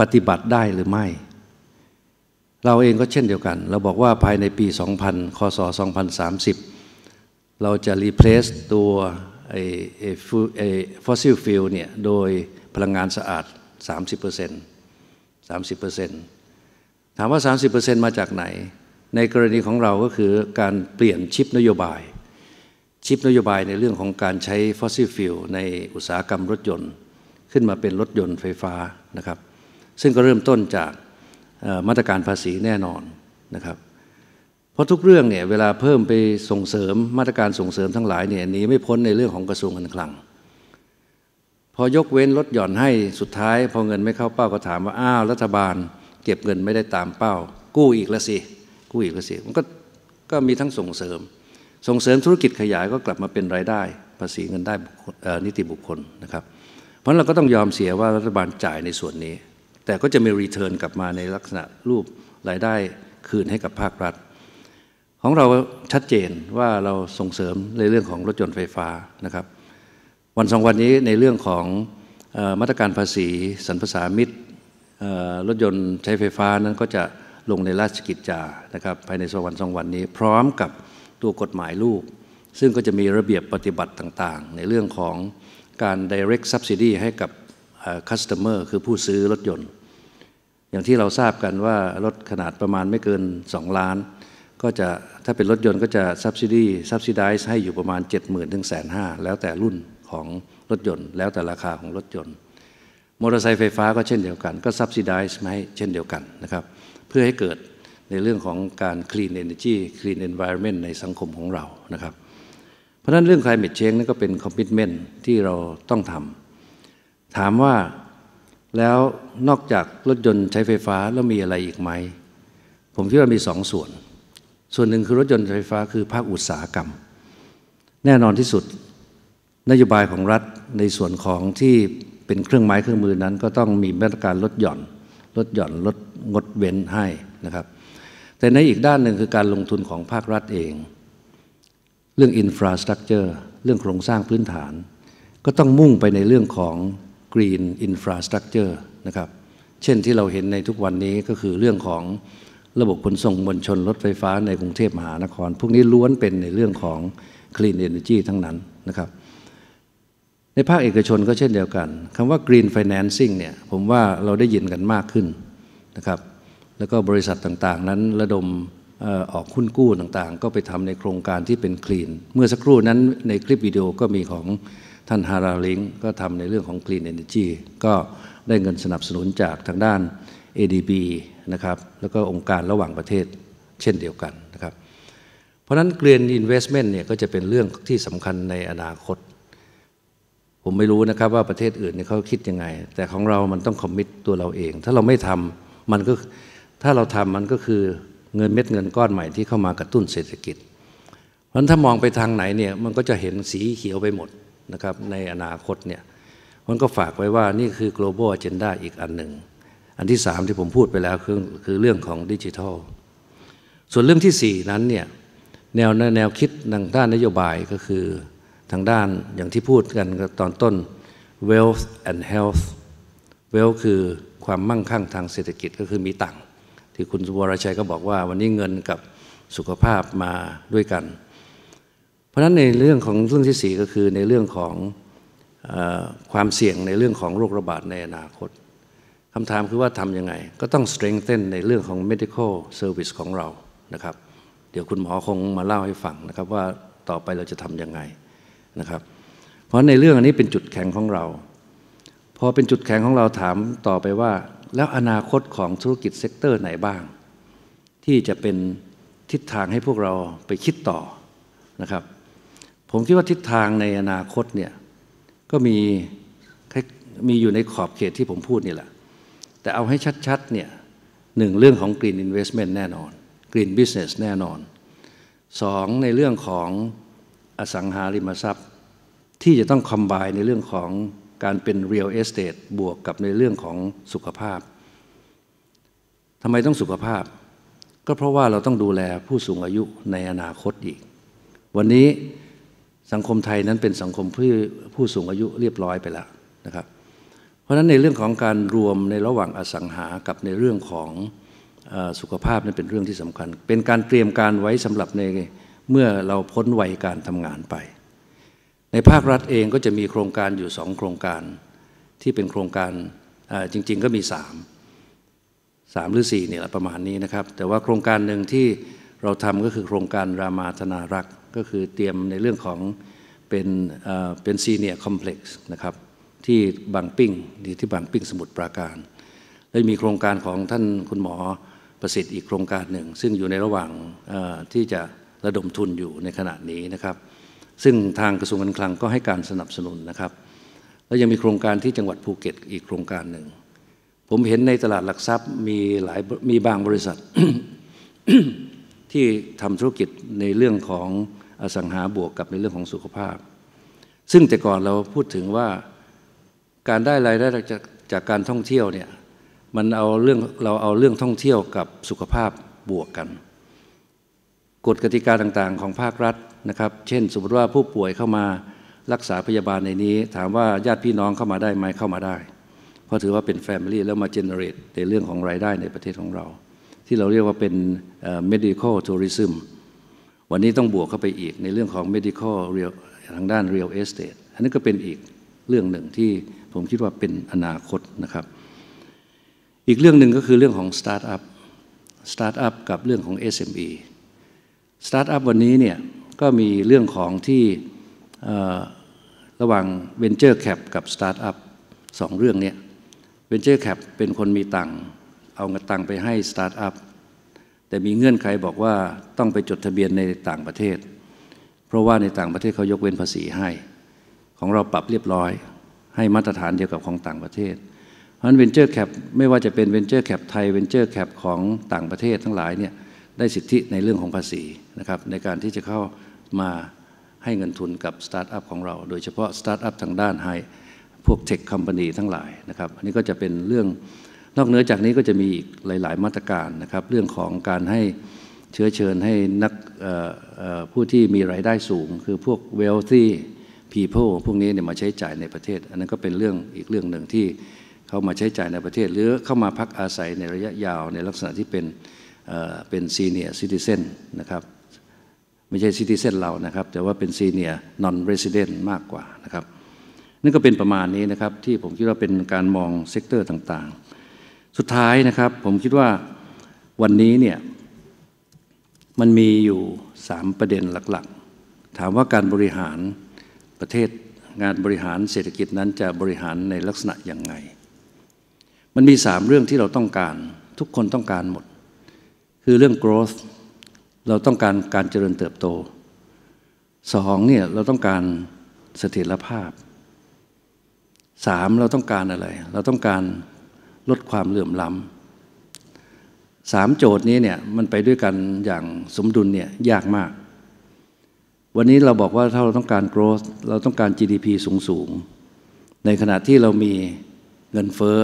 ปฏิบัติได้หรือไม่ เราเองก็เช่นเดียวกัน เราบอกว่าภายในปี 2000คศ2030 เราจะรีเพ c e ตัวไอ้ฟอ s ซิลฟิลเนี่ยโดยพลังงานสะอาด 30% 30%ถามว่า 30%มาจากไหน ในกรณีของเราก็คือการเปลี่ยนชิปนโยบาย ชิปนโยบายในเรื่องของการใช้ฟอสซิลฟิลในอุตสาหกรรมรถยนต์ ขึ้นมาเป็นรถยนต์ไฟฟ้านะครับ ซึ่งก็เริ่มต้นจากมาตรการภาษีแน่นอนนะครับ เพราะทุกเรื่องเนี่ยเวลาเพิ่มไปส่งเสริมมาตรการส่งเสริมทั้งหลายเนี่ยหนีไม่พ้นในเรื่องของกระทรวงการคลัง พอยกเว้นลดหย่อนให้สุดท้าย พอเงินไม่เข้าเป้าก็ถามว่าอ้าวรัฐบาลเก็บเงินไม่ได้ตามเป้ากู้อีกละสิกู้อีกละสิ มันก็ก็มีทั้งส่งเสริม ส่งเสริมธุรกิจขยายก็กลับมาเป็นรายได้ ภาษีเงินได้นิติบุคคลนะครับ เพราะเราก็ต้องยอมเสียว่ารัฐบาลจ่ายในส่วนนี้ แต่ก็จะมีรีเทิร์นกลับมาในลักษณะรูปรายได้คืนให้กับภาครัฐ ของเราชัดเจนว่าเราส่งเสริมในเรื่องของรถยนต์ไฟฟ้านะครับ วันสองวันนี้ในเรื่องของมาตรการภาษีสรรพสามิตรถยนต์ใช้ไฟฟ้านั้นก็จะลงในราชกิจจา นะครับ ภายในสองวันสองวันนี้พร้อมกับตัวกฎหมายลูก ซึ่งก็จะมีระเบียบปฏิบัติต่างๆ ในเรื่องของการ direct subsidy ให้กับ customer คือผู้ซื้อรถยนต์ อย่างที่เราทราบกันว่ารถขนาดประมาณไม่เกิน 2 ล้าน ก็จะ ถ้าเป็นรถยนต์ก็จะ subsidy subsidize ให้อยู่ประมาณ70,000ถึงแสนห้าแล้วแต่รุ่นของรถยนต์ แล้วแต่ราคาของรถยนต์มอเตอร์ไซค์ไฟฟ้าก็เช่นเดียวกันก็ซับซิ d i z ์มาให้เช่นเดียวกันนะครับ เพื่อให้เกิดในเรื่องของการ clean energy clean environment ในสังคมของเรานะครับ เพราะนั้นเรื่อง climate change นั่นก็เป็น commitment ที่เราต้องทำถามว่าแล้วนอกจากรถยนต์ใช้ไฟฟ้า แล้วมีอะไรอีกไหม ผมคิดว่ามีสองส่วน ส่วนหนึ่งคือรถยนต์ไฟฟ้า คือภาคอุตสาหกรรม แน่นอนที่สุดนโยบายของรัฐในส่วนของที่เป็นเครื่องไม้เครื่องมือนั้นก็ต้องมีมาตรการลดหย่อนลดหย่อนลดงดเว้นให้นะครับ แต่ในอีกด้านหนึ่งคือการลงทุนของภาครัฐเองเรื่องอินฟราสตรักเจอร์เรื่องโครงสร้างพื้นฐาน ก็ต้องมุ่งไปในเรื่องของกรีนอินฟราสตรักเจอร์นะครับเช่นที่เราเห็นในทุกวันนี้ก็คือเรื่องของระบบขนส่งมวลชนรถไฟฟ้าในกรุงเทพมหานคร พวกนี้ล้วนเป็นในเรื่องของีนเอเนอร์จีทั้งนั้นนะครับในภาคเอกชนก็เช่นเดียวกันคำว่า Green Financing เนี่ยผมว่าเราได้ยินกันมากขึ้นนะครับแล้วก็บริษัทต่างๆนั้นระดมออกคุ้นกู้ต่างๆ ก็ไปทำในโครงการที่เป็น l e ีนเมื่อสักครู่นั้นในคลิปวิดีโอก็มีของท่านฮาราลิงก็ทำในเรื่องของ Clean Energy ก็ได้เงินสนับสนุนจากทางด้าน ADB นะครับแล้วก็องค์การระหว่างประเทศเช่นเดียวกันนะครับเพราะนั้น Green Investment เนี่ยก็จะเป็นเรื่องที่สำคัญในอนาคตผมไม่รู้นะครับว่าประเทศอื่นเนี่ยเขาคิดยังไง แต่ของเรามันต้องคอมมิตตัวเราเอง ถ้าเราไม่ทำมันก็ถ้าเราทำมันก็คือเงินเม็ดเงินก้อนใหม่ที่เข้ามากระตุ้นเศรษฐกิจเพราะฉะนั้นถ้ามองไปทางไหนเนี่ยมันก็จะเห็นสีเขียวไปหมดนะครับในอนาคตเนี่ยมันก็ฝากไว้ว่านี่คือ global agenda อีกอันหนึ่ง อันที่สามที่ผมพูดไปแล้วคือคือเรื่องของดิจิทัลส่วนเรื่องที่สี่นั้นเนี่ยแนวแนวคิดทางด้านนโยบายก็คือทางด้านอย่างที่พูดกันตอนต้น wealth and health wealth คือความมั่งคั่งทางเศรษฐกิจก็คือมีตังค์ที่คุณวรชัยก็บอกว่าวันนี้เงินกับสุขภาพมาด้วยกัน เพราะะนั้นในเรื่องของเรื่องที่4ก็คือในเรื่องของอความเสี่ยงในเรื่องของโรคระบาดในอนาคตคำถามคือว่าทำยังไงก็ต้อง strengthen ในเรื่องของ medical service ของเรานะครับเดี๋ยวคุณหมอคงมาเล่าให้ฟังนะครับว่าต่อไปเราจะทำยังไงนะครับเพราะในเรื่องอันนี้เป็นจุดแข็งของเรา พอเป็นจุดแข็งของเราถามต่อไปว่า แล้วอนาคตของธุรกิจเซกเตอร์ไหนบ้าง ที่จะเป็นทิศทางให้พวกเราไปคิดต่อนะครับ ผมคิดว่าทิศทางในอนาคตเนี่ยก็มีมีอยู่ในขอบเขตที่ผมพูดนี่แหละ แต่เอาให้ชัดๆเนี่ยหนึ่งเรื่องของ Green Investment แน่นอน Green Business แน่นอนสองในเรื่องของอสังหาริมทรัพย์ที่จะต้องคอมบายในเรื่องของการเป็น real estate บวกกับในเรื่องของสุขภาพ ทำไมต้องสุขภาพ ก็เพราะว่าเราต้องดูแลผู้สูงอายุในอนาคตอีก วันนี้สังคมไทยนั้นเป็นสังคมผู้ผู้สูงอายุเรียบร้อยไปแล้วนะครับ เพราะฉะนั้นในเรื่องของการรวมในระหว่างอสังหากับในเรื่องของสุขภาพนั้นเป็นเรื่องที่สำคัญ เป็นการเตรียมการไว้สำหรับในเมื่อเราพ้นวัยการทำงานไป ในภาครัฐเองก็จะมีโครงการอยู่สองโครงการ ที่เป็นโครงการจริง ๆ ก็มีสามสามหรือสี่เนี่ยประมาณนี้นะครับ แต่ว่าโครงการหนึ่งที่เราทำก็คือโครงการรามาธนารักษ์ก็คือเตรียมในเรื่องของเป็นเป็นซีเนียร์คอมเพล็กซ์นะครับที่บางปิ้งที่บางปิ้งสมุทรปราการ แล้มีโครงการของท่านคุณหมอประสิทธิ์อีกโครงการหนึ่งซึ่งอยู่ในระหว่างที่จะระดมทุนอยู่ในขณะนี้นะครับ ซึ่งทางกระทรวงการคลังก็ให้การสนับสนุนนะครับ แล้วยังมีโครงการที่จังหวัดภูเก็ตอีกโครงการหนึ่งผมเห็นในตลาดหลักทรัพย์มีหลายมีบางบริษัทที่ทำธุรกิจในเรื่องของอสังหาบวกกับในเรื่องของสุขภาพ ซึ่งแต่ก่อนเราพูดถึงว่าการได้รายได้จากจากการท่องเที่ยวเนี่ยมันเอาเรื่องเราเอาเรื่องท่องเที่ยวกับสุขภาพบวกกันกฎกติกาต่างๆของภาครัฐนะครับ เช่นสมมติว่าผู้ป่วยเข้ามารักษาพยาบาลในนี้ ถามว่าญาติพี่น้องเข้ามาได้ไหมเข้ามาได้ เพราะถือว่าเป็นแฟมิลี่แล้วมาเจเนเรตในเรื่องของรายได้ในประเทศของเรา ที่เราเรียกว่าเป็น medical tourism วันนี้ต้องบวกเข้าไปอีกในเรื่องของ medical real ทางด้าน real estate อันนี้ก็เป็นอีกเรื่องหนึ่งที่ผมคิดว่าเป็นอนาคตนะครับอีกเรื่องหนึ่งก็คือเรื่องของ start up start up กับเรื่องของ SME สตาร์ทอัพวันนี้เนี่ยก็มีเรื่องของที่ระหว่าง Venture Cap กับ Startup สองเรื่องเนี่ย Venture Cap เป็นคนมีตังเอาเงินตังไปให้ Startup แต่มีเงื่อนไขบอกว่าต้องไปจดทะเบียนในต่างประเทศ เพราะว่าในต่างประเทศเขายกเว้นภาษีให้ ของเราปรับเรียบร้อย ให้มาตรฐานเดียวกับของต่างประเทศเพราะฉะนั้น Venture Cap ไม่ว่าจะเป็น Venture Cap ไทย Venture Cap ของต่างประเทศทั้งหลายเนี่ยได้สิทธิในเรื่องของภาษีนะครับในการที่จะเข้ามาให้เงินทุนกับสตาร์ทอัพของเรา โดยเฉพาะสตาร์ทอัพทางด้านไฮพวกเทคคอมพานีทั้งหลายนะครับอันนี้ก็จะเป็นเรื่องนอกเหนือจากนี้ก็จะมีอีกหลาย ๆ มาตรการนะครับเรื่องของการให้เชื้อเชิญให้นักผู้ที่มีรายได้สูง คือพวก wealthy people พวกนี้เนี่ยมาใช้จ่ายในประเทศ อันนั้นก็เป็นเรื่องอีกเรื่องหนึ่งที่เข้ามาใช้จ่ายในประเทศ หรือเข้ามาพักอาศัยในระยะยาวในลักษณะที่เป็นเป็นซีเนียร์ซิติเซนนะครับ ไม่ใช่ซิติเซนเรานะครับ แต่ว่าเป็นซีเนียร์นอนเรสซิเดนต์มากกว่านะครับ นั่นก็เป็นประมาณนี้นะครับ ที่ผมคิดว่าเป็นการมองเซกเตอร์ต่าง ๆ สุดท้ายนะครับ ผมคิดว่าวันนี้เนี่ยมันมีอยู่ 3 ประเด็นหลัก ๆ ถามว่าการบริหารประเทศงานบริหารเศรษฐกิจนั้นจะบริหารในลักษณะอย่างไง มันมี 3 เรื่องที่เราต้องการทุกคนต้องการหมดคือเรื่อง growth เราต้องการการเจริญเติบโตสองเนี่ยเราต้องการเสถียรภาพสามเราต้องการอะไร เราต้องการลดความเหลื่อมล้ำสามโจทย์นี้เนี่ยมันไปด้วยกันอย่างสมดุลเนี่ยยากมาก วันนี้เราบอกว่าถ้าเราต้องการ growth เราต้องการ GDP สูงสูงในขณะที่เรามีเงินเฟ้อ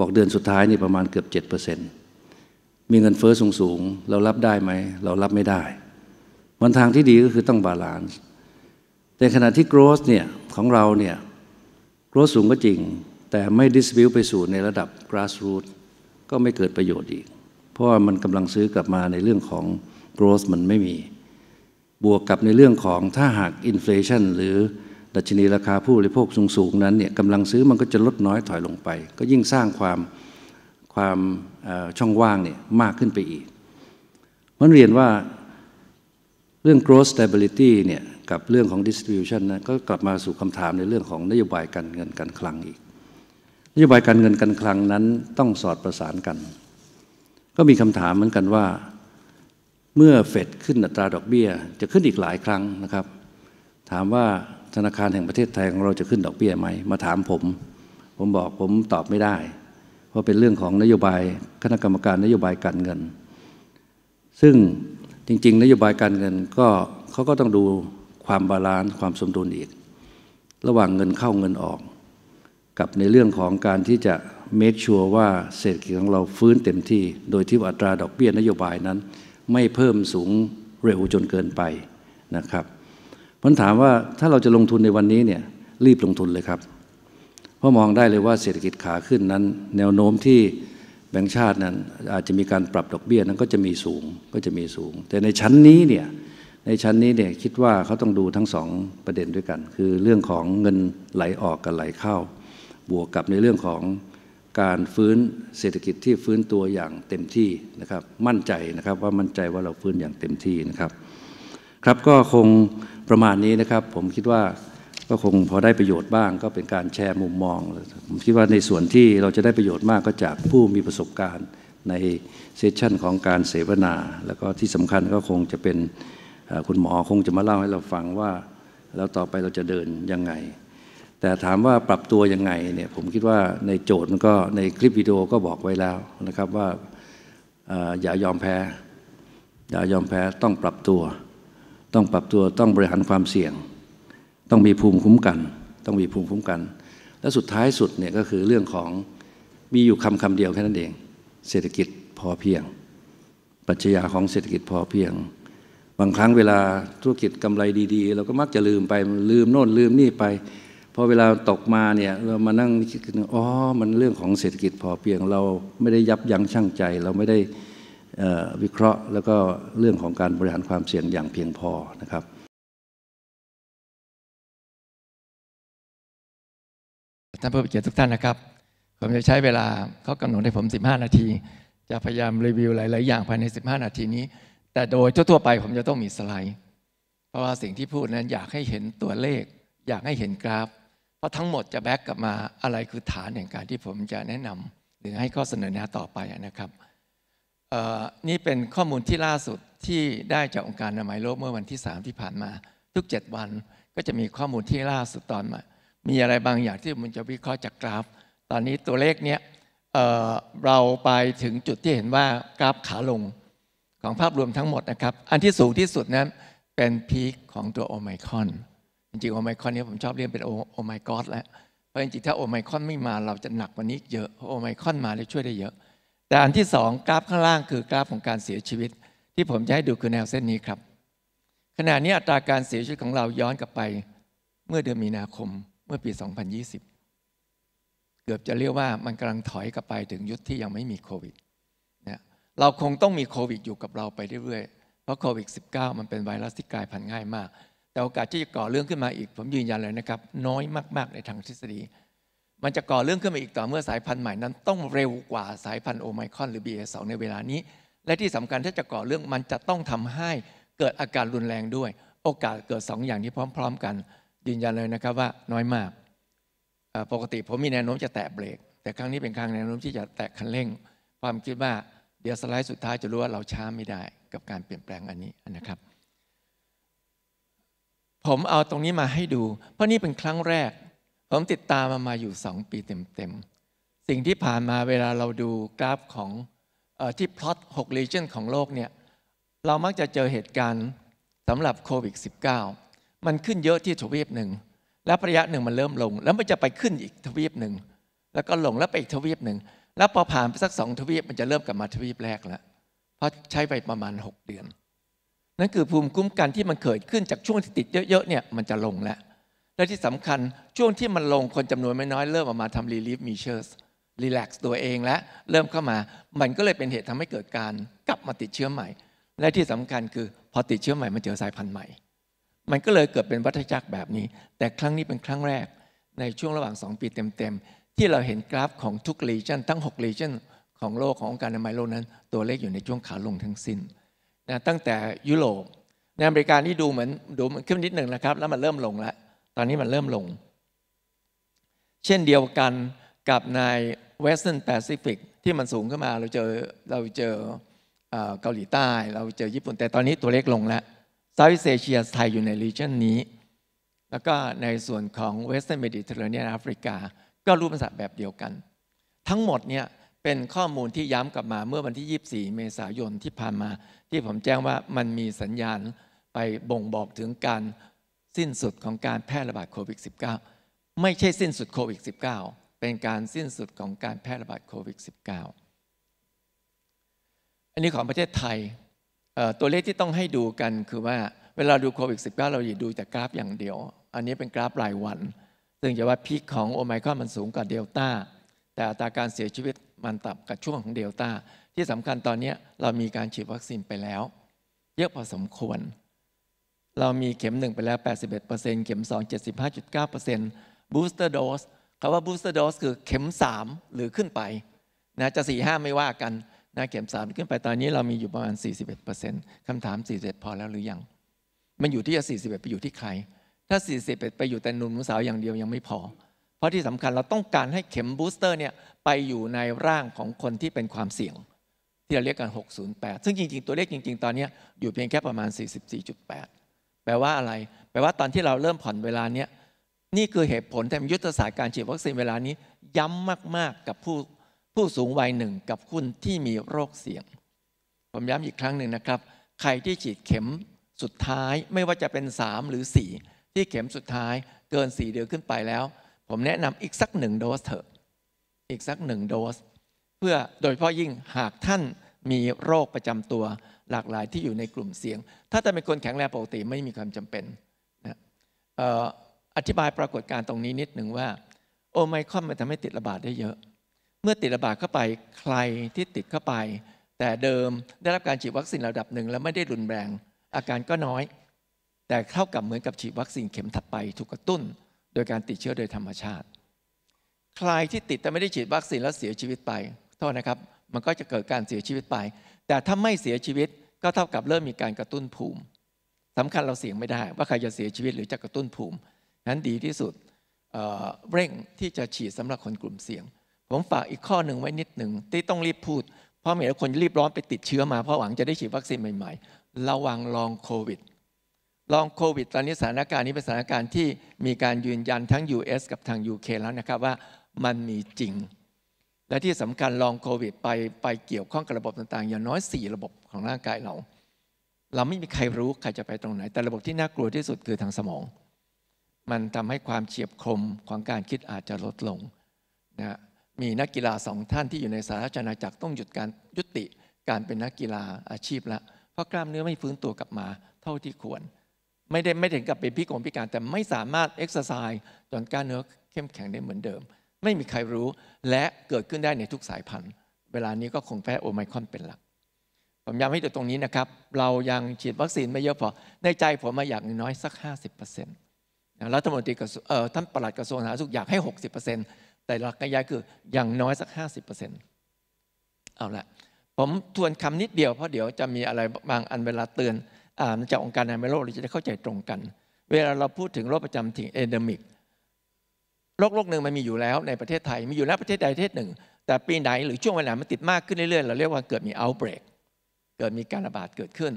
บอกเดือนสุดท้ายนี่ประมาณเกือบ7%เปอร์เซ็นต์มีเงินเฟอ้อสูงสูงเรารับได้ไหมเรารับไม่ได้ วันทางที่ดีก็คือต้องบาลานซ์ แต่ขณะที่โกรสเนี่ยของเราเนี่ยโกรสสูงก็จริง แต่ไม่ดิสบิวไปสู่ในระดับ grassroot ก็ไม่เกิดประโยชน์อีก เพราะว่ามันกำลังซื้อกลับมาในเรื่องของโกรสมันไม่มี บวกกับในเรื่องของถ้าหากอินฟลชันหรือดัชนีราคาผู้บริโภคสูงสูงนั้นเนี่ยกำลังซื้อมันก็จะลดน้อยถอยลงไป ก็ยิ่งสร้างความความช่องว่างเนี่ยมากขึ้นไปอีก มันเรียนว่าเรื่อง growth stability เนี่ยกับเรื่องของ distribution นะก็กลับมาสู่คำถามในเรื่องของนโยบายการเงินการคลังอีกนโยบายการเงินการคลังนั้นต้องสอดประสานกัน ก็มีคำถามเหมือนกันว่าเมื่อเฟดขึ้นอัตราดอกเบี้ยจะขึ้นอีกหลายครั้งนะครับ ถามว่าธนาคารแห่งประเทศไทยของเราจะขึ้นดอกเบี้ยไหมมาถามผม ผมบอกผมตอบไม่ได้ราะเป็นเรื่องของนโยบายคณะกรรมการนโยบายการเงิน ซึ่งจริงๆ นโยบายการเงินก็เขาก็ต้องดูความบาลานซ์ความสมดุลอีก ระหว่างเงินเข้าเงินออก กับในเรื่องของการที่จะเมคชัวร์ว่าเศรษฐกิจของเราฟื้นเต็มที่โดยที่อัตราดอกเบี้ยนโยบายนั้น ไม่เพิ่มสูงเร็วจนเกินไปนะครับมัถามว่าถ้าเราจะลงทุนในวันนี้เนี่ยรีบลงทุนเลยครับก็มองได้เลยว่าเศรษฐกิจขาขึ้นนั้น แนวโน้มที่แบงก์ชาตินั้นอาจจะมีการปรับดอกเบี้ยนั้นก็จะมีสูงก็จะมีสูง แต่ในชั้นนี้เนี่ยในชั้นนี้เนี่ยคิดว่าเขาต้องดูทั้งสองประเด็นด้วยกันคือเรื่องของเงินไหลออกกับไหลเข้า บวกกับในเรื่องของการฟื้นเศรษฐกิจที่ฟื้นตัวอย่างเต็มที่นะครับมั่นใจนะครับว่ามั่นใจว่าเราฟื้นอย่างเต็มที่นะครับ ครับก็คงประมาณนี้นะครับผมคิดว่าก็คงพอได้ประโยชน์บ้างก็เป็นการแชร์มุมมอง ผมคิดว่าในส่วนที่เราจะได้ประโยชน์มากก็จากผู้มีประสบการณ์ในเซสชันของการเสวนา แล้วก็ที่สำคัญก็คงจะเป็นคุณหมอคงจะมาเล่าให้เราฟังว่าแล้วต่อไปเราจะเดินยังไง แต่ถามว่าปรับตัวยังไงเนี่ยผมคิดว่าในโจทย์มันก็ในคลิปวิดีโอก็บอกไว้แล้วนะครับว่าอย่ายอมแพ้ อย่ายอมแพ้ต้องปรับตัว ต้องปรับตัวต้องบริหารความเสี่ยงต้องมีภูมิคุ้มกัน ต้องมีภูมิคุ้มกัน และสุดท้ายสุดเนี่ยก็คือเรื่องของมีอยู่คำคำเดียวแค่นั้นเอง เศรษฐกิจพอเพียง ปัจจัยของเศรษฐกิจพอเพียง บางครั้งเวลาธุรกิจกำไรดี ๆ เราก็มักจะลืมไปลืมโน่นลืมนี่ไป พอเวลาตกมาเนี่ยเรามานั่งคิดกัน อ๋อ มันเรื่องของเศรษฐกิจพอเพียง เราไม่ได้ยับยั้งชั่งใจ เราไม่ได้วิเคราะห์ แล้วก็เรื่องของการบริหารความเสี่ยงอย่างเพียงพอนะครับท่านผู้เกียรติทุกท่านนะครับ ผมจะใช้เวลาเขากำหนดให้ผม 15 นาที จะพยายามรีวิวหลายๆ อย่างภายใน 15 นาทีนี้ แต่โดยทั่วๆไปผมจะต้องมีสไลด์ เพราะว่าสิ่งที่พูดนั้นอยากให้เห็นตัวเลข อยากให้เห็นกราฟ เพราะทั้งหมดจะแบ็กกลับมาอะไรคือฐานแห่งการที่ผมจะแนะนำ หรือให้ข้อเสนอแนะต่อไปนะครับ นี่เป็นข้อมูลที่ล่าสุดที่ได้จากองค์การอนามัยโลกเมื่อวันที่3ที่ผ่านมา ทุก 7 วันก็จะมีข้อมูลที่ล่าสุดตอนมามีอะไรบางอย่างที่มันจะวิเคราะห์จากกราฟ ตอนนี้ตัวเลขเนี้ยเเราไปถึงจุดที่เห็นว่ากราฟขาลงของภาพรวมทั้งหมดนะครับ อันที่สูงที่สุดนั้นเป็นพีคของตัวโอไมคอน จริงๆโอไมคอนนี้ผมชอบเรียกเป็นโอโอไมกอสแล้ว เพราะจริงๆถ้าโอไมคอนไม่มา เราจะหนักกว่านี้เยอะ โอไมคอนมาเลยช่วยได้เยอะ แต่อันที่สองกราฟข้างล่างคือกราฟของการเสียชีวิต ที่ผมจะให้ดูคือแนวเส้นนี้ครับ ขณะนี้อัตราการเสียชีวิตของเราย้อนกลับไปเมื่อเดือนมีนาคมเมื่อปี 2020 เกือบจะเรียกว่ามันกำลังถอยกลับไปถึงยุคที่ยังไม่มีโควิดนยเราคงต้องมีโควิดอยู่กับเราไปเรื่อยๆเพราะโควิด -19 มันเป็นไวรัสที่กลายพันธุ์ง่ายมาก แต่โอกาสที่จะก่อเรื่องขึ้นมาอีก ผมยืนยันเลยนะครับ น้อยมากๆ ในทางทฤษฎี มันจะก่อเรื่องขึ้นมาอีกต่อเมื่อสายพันธุ์ใหม่นั้นต้องเร็วกว่าสายพันธุ์โอไมครอนหรือ BA.2 ในเวลานี้ และที่สำคัญถ้าจะก่อเรื่องมันจะต้องทำให้เกิดอาการรุนแรงด้วย โอกาสเกิด2อย่างนี้พร้อม ๆกันยืนยันเลยนะครับว่าน้อยมากปกติผมมีแนวโน้มจะแตะเบรกแต่ครั้งนี้เป็นครั้งแนวโน้มที่จะแตะคันเร่งความคิดว่าเดี๋ยวสไลด์สุดท้ายจะรู้ว่าเราช้าไม่ได้ กับการเปลี่ยนแปลงอันนี้นะครับ ผมเอาตรงนี้มาให้ดู เพราะนี่เป็นครั้งแรก ผมติดตามมามาอยู่ 2 ปีเต็มๆสิ่งที่ผ่านมาเวลาเราดูกราฟของที่พลอต6 region ของโลกเนี่ยเรามักจะเจอเหตุการณ์สำหรับโควิด -19 มันขึ้นเยอะที่ทวีปหนึ่งแล้วระยะหนึ่งมันเริ่มลง แล้วมันจะไปขึ้นอีกทวีปหนึ่งแล้วก็ลงแล้วไปอีกทวีปหนึ่งแล้วพอผ่านไปสักสองทวีปมันจะเริ่มกลับมาทวีปแรกแล้วเพราะใช้ไปประมาณ 6 เดือน นั่นคือภูมิคุ้มกันที่มันเกิดขึ้นจากช่วงที่ติดเยอะๆเนี่ยมันจะลงแล้วและที่สำคัญช่วงที่มันลงคนจำนวนไม่น้อยเริ่มออกมาทำรีลิฟมีเชอร์สรีแลกซ์ตัวเองและเริ่มเข้ามามันก็เลยเป็นเหตุทำให้เกิดการกลับมาติดเชื้อใหม่ และที่สำคัญคือพอติดเชื้อใหม่มันเจอสายพันธุ์ใหม่มันก็เลยเกิดเป็นวัฏจักรแบบนี้ แต่ครั้งนี้เป็นครั้งแรกในช่วงระหว่าง 2 ปีเต็มๆ ที่เราเห็นกราฟของทุกลีเจนทั้ง6ลีเจนของโลกขององค์การอนามัยโลกนั้น ตัวเลขอยู่ในช่วงขาลงทั้งสิ้นนะตั้งแต่ยุโรปในอเมริกานี่ดูเหมือนดูมันขึ้นนิดหนึ่งนะครับ แล้วมันเริ่มลงแล้วตอนนี้มันเริ่มลง เช่นเดียวกันกับในเวสเทิร์นแปซิฟิกที่มันสูงขึ้นมาเราเจอเราเจอเกาหลีใต้ เราเจอญี่ปุ่นแต่ตอนนี้ตัวเลขลงแล้วซาทิสเอเชียไทยอยู่ในรีเจนนี้ แล้วก็ในส่วนของเวสเทิร์นเมดิเตอร์เรเนียนแอฟริกา ก็รูปภาษาแบบเดียวกัน ทั้งหมดเนี่ยเป็นข้อมูลที่ย้ำกลับมาเมื่อวันที่ 24 เมษายนที่ผ่านมาที่ผมแจ้งว่ามันมีสัญญาณไปบ่งบอกถึงการสิ้นสุดของการแพร่ระบาดโควิด -19 ไม่ใช่สิ้นสุดโควิด -19 เป็นการสิ้นสุดของการแพร่ระบาดโควิด -19 อันนี้ของประเทศไทยตัวเลขที่ต้องให้ดูกันคือว่าเวลาดูโควิด -19 เราอย่าดูแต่กราฟอย่างเดียว อันนี้เป็นกราฟรายวัน ซึ่งจะว่าพีคของโอไมค้อนมันสูงกว่าเดลต้า แต่อัตราการเสียชีวิตมันต่ำกับช่วงของเดลต้า ที่สำคัญตอนนี้เรามีการฉีดวัคซีนไปแล้ว เยอะพอสมควร เรามีเข็ม1ไปแล้ว 81%เข็ม 2 75.9% booster dose คำว่า booster dose คือเข็ม 3 หรือขึ้นไปนะจะ4-5ไม่ว่ากันนะเข็มสามขึ้นไปตอนนี้เรามีอยู่ประมาณ 41%คำถาม 41 พอแล้วหรือยัง มันอยู่ที่จะ 41 ไปอยู่ที่ใคร ถ้า 41 ไปอยู่แต่หนุ่มสาวอย่างเดียว ยังไม่พอ เพราะที่สำคัญเราต้องการให้เข็มบูสเตอร์เนี่ยไปอยู่ในร่างของคนที่เป็นความเสี่ยงที่เราเรียกกัน 608 ซึ่งจริงๆ ตัวเลขจริงๆ ตอนนี้อยู่เพียงแค่ประมาณ 44.8 แปลว่าอะไร แปลว่าตอนที่เราเริ่มผ่อนเวลาเนี้ยนี่คือเหตุผลแต่ยุทธศาสตร์การฉีดวัคซีนเวลานี้ย้ำมากๆ กับผู้ผู้สูงวัยหนึ่งกับคุณที่มีโรคเสี่ยง ผมย้ำอีกครั้งหนึ่งนะครับ ใครที่ฉีดเข็มสุดท้ายไม่ว่าจะเป็น 3 หรือ 4 ที่เข็มสุดท้าย เกิน 4 เดือนขึ้นไปแล้ว ผมแนะนำอีกสักหนึ่งโดสเถอะอีกสักหนึ่งโดสเพื่อโดยเฉพาะยิ่งหากท่านมีโรคประจำตัวหลากหลายที่อยู่ในกลุ่มเสี่ยง ถ้าจะเป็นคนแข็งแรงปกติไม่มีความจำเป็นนะอธิบายปรากฏการณ์ตรงนี้นิดหนึ่งว่า โอไมครอนมันทำให้ติดระบาดได้เยอะมื่อติดระบาดเข้าไปใครที่ติดเข้าไป แต่เดิมได้รับการฉีดวัคซีนระดับหนึ่งแล้วไม่ได้รุนแรง อาการก็น้อย แต่เท่ากับเหมือนกับฉีดวัคซีนเข็มถัดไปถูกกระตุ้น โดยการติดเชื้อโดยธรรมชาติ ใครที่ติดแต่ไม่ได้ฉีดวัคซีนแล้วเสียชีวิตไปโทษนะครับมันก็จะเกิดการเสียชีวิตไป แต่ถ้าไม่เสียชีวิตก็เท่ากับเริ่มมีการกระตุ้นภูมิ สำคัญเราเสี่ยงไม่ได้ว่าใครจะเสียชีวิตหรือจะกระตุ้นภูมินั้นดีที่สุดเเร่งที่จะฉีดสำหรับคนกลุ่มเสี่ยงผมฝากอีกข้อหนึ่งไว้นิดหนึ่งที่ต้องรีบพูด เพราะมีหลายคนรีบร้อนไปติดเชื้อมา เพราะหวังจะได้ฉีดวัคซีนใหม่ๆ ระวังลองโควิดลองโควิดตอนนี้สถานการณ์นี้เป็นสถานการณ์ที่มีการยืนยันทั้ง US กับทาง UK แล้วนะครับว่ามันมีจริง และที่สำคัญลองโควิดไปไปเกี่ยวข้องกับระบบต่างๆ อย่างน้อย 4 ระบบของร่างกายเรา เราไม่มีใครรู้ใครจะไปตรงไหน แต่ระบบที่น่ากลัวที่สุดคือทางสมอง มันทำให้ความเฉียบคมของการคิดอาจจะลดลงนะมีนักกีฬาสองท่านที่อยู่ในสาธารณจักรต้องหยุดการยุติการเป็นนักกีฬาอาชีพละ เพราะกล้ามเนื้อไม่ฟื้นตัวกลับมาเท่าที่ควร ไม่ได้ไม่ถึงกับเป็นพิกลพิการแต่ไม่สามารถเอ็กซ์ไซส์จนกล้ามเนื้อเข้มแข็งได้เหมือนเดิม ไม่มีใครรู้และเกิดขึ้นได้ในทุกสายพันธุ์ เวลานี้ก็คงแพ้โอไมคอนเป็นหลัก ผมย้ำให้ดูตรงนี้นะครับ เรายังฉีดวัคซีนไม่เยอะพอในใจผมมาอยากน้อยสัก 50%รัฐมนตรีท่านปลัดกระทรวงสาธารณสุขอยากให้ 60%เแต่หลักกายคืออย่างน้อยสัก 50%เอาละผมทวนคำนิดเดียวเพราะเดี๋ยวจะมีอะไรบางอันเวลาเตือนอาจากองค์การอนามัยโลกเราจะได้เข้าใจตรงกัน เวลาเราพูดถึงโรคประจำถิ่นเอเดมิกโรคโรคหนึ่งมันมีอยู่แล้วในประเทศไทย มีอยู่แล้วประเทศใดประเทศหนึ่ง แต่ปีไหนหรือช่วงเวลามันติดมากขึ้นเรื่อยๆเราเรียกว่าเกิดมีเอาเบรกเกิดมีการระบาดเกิดขึ้น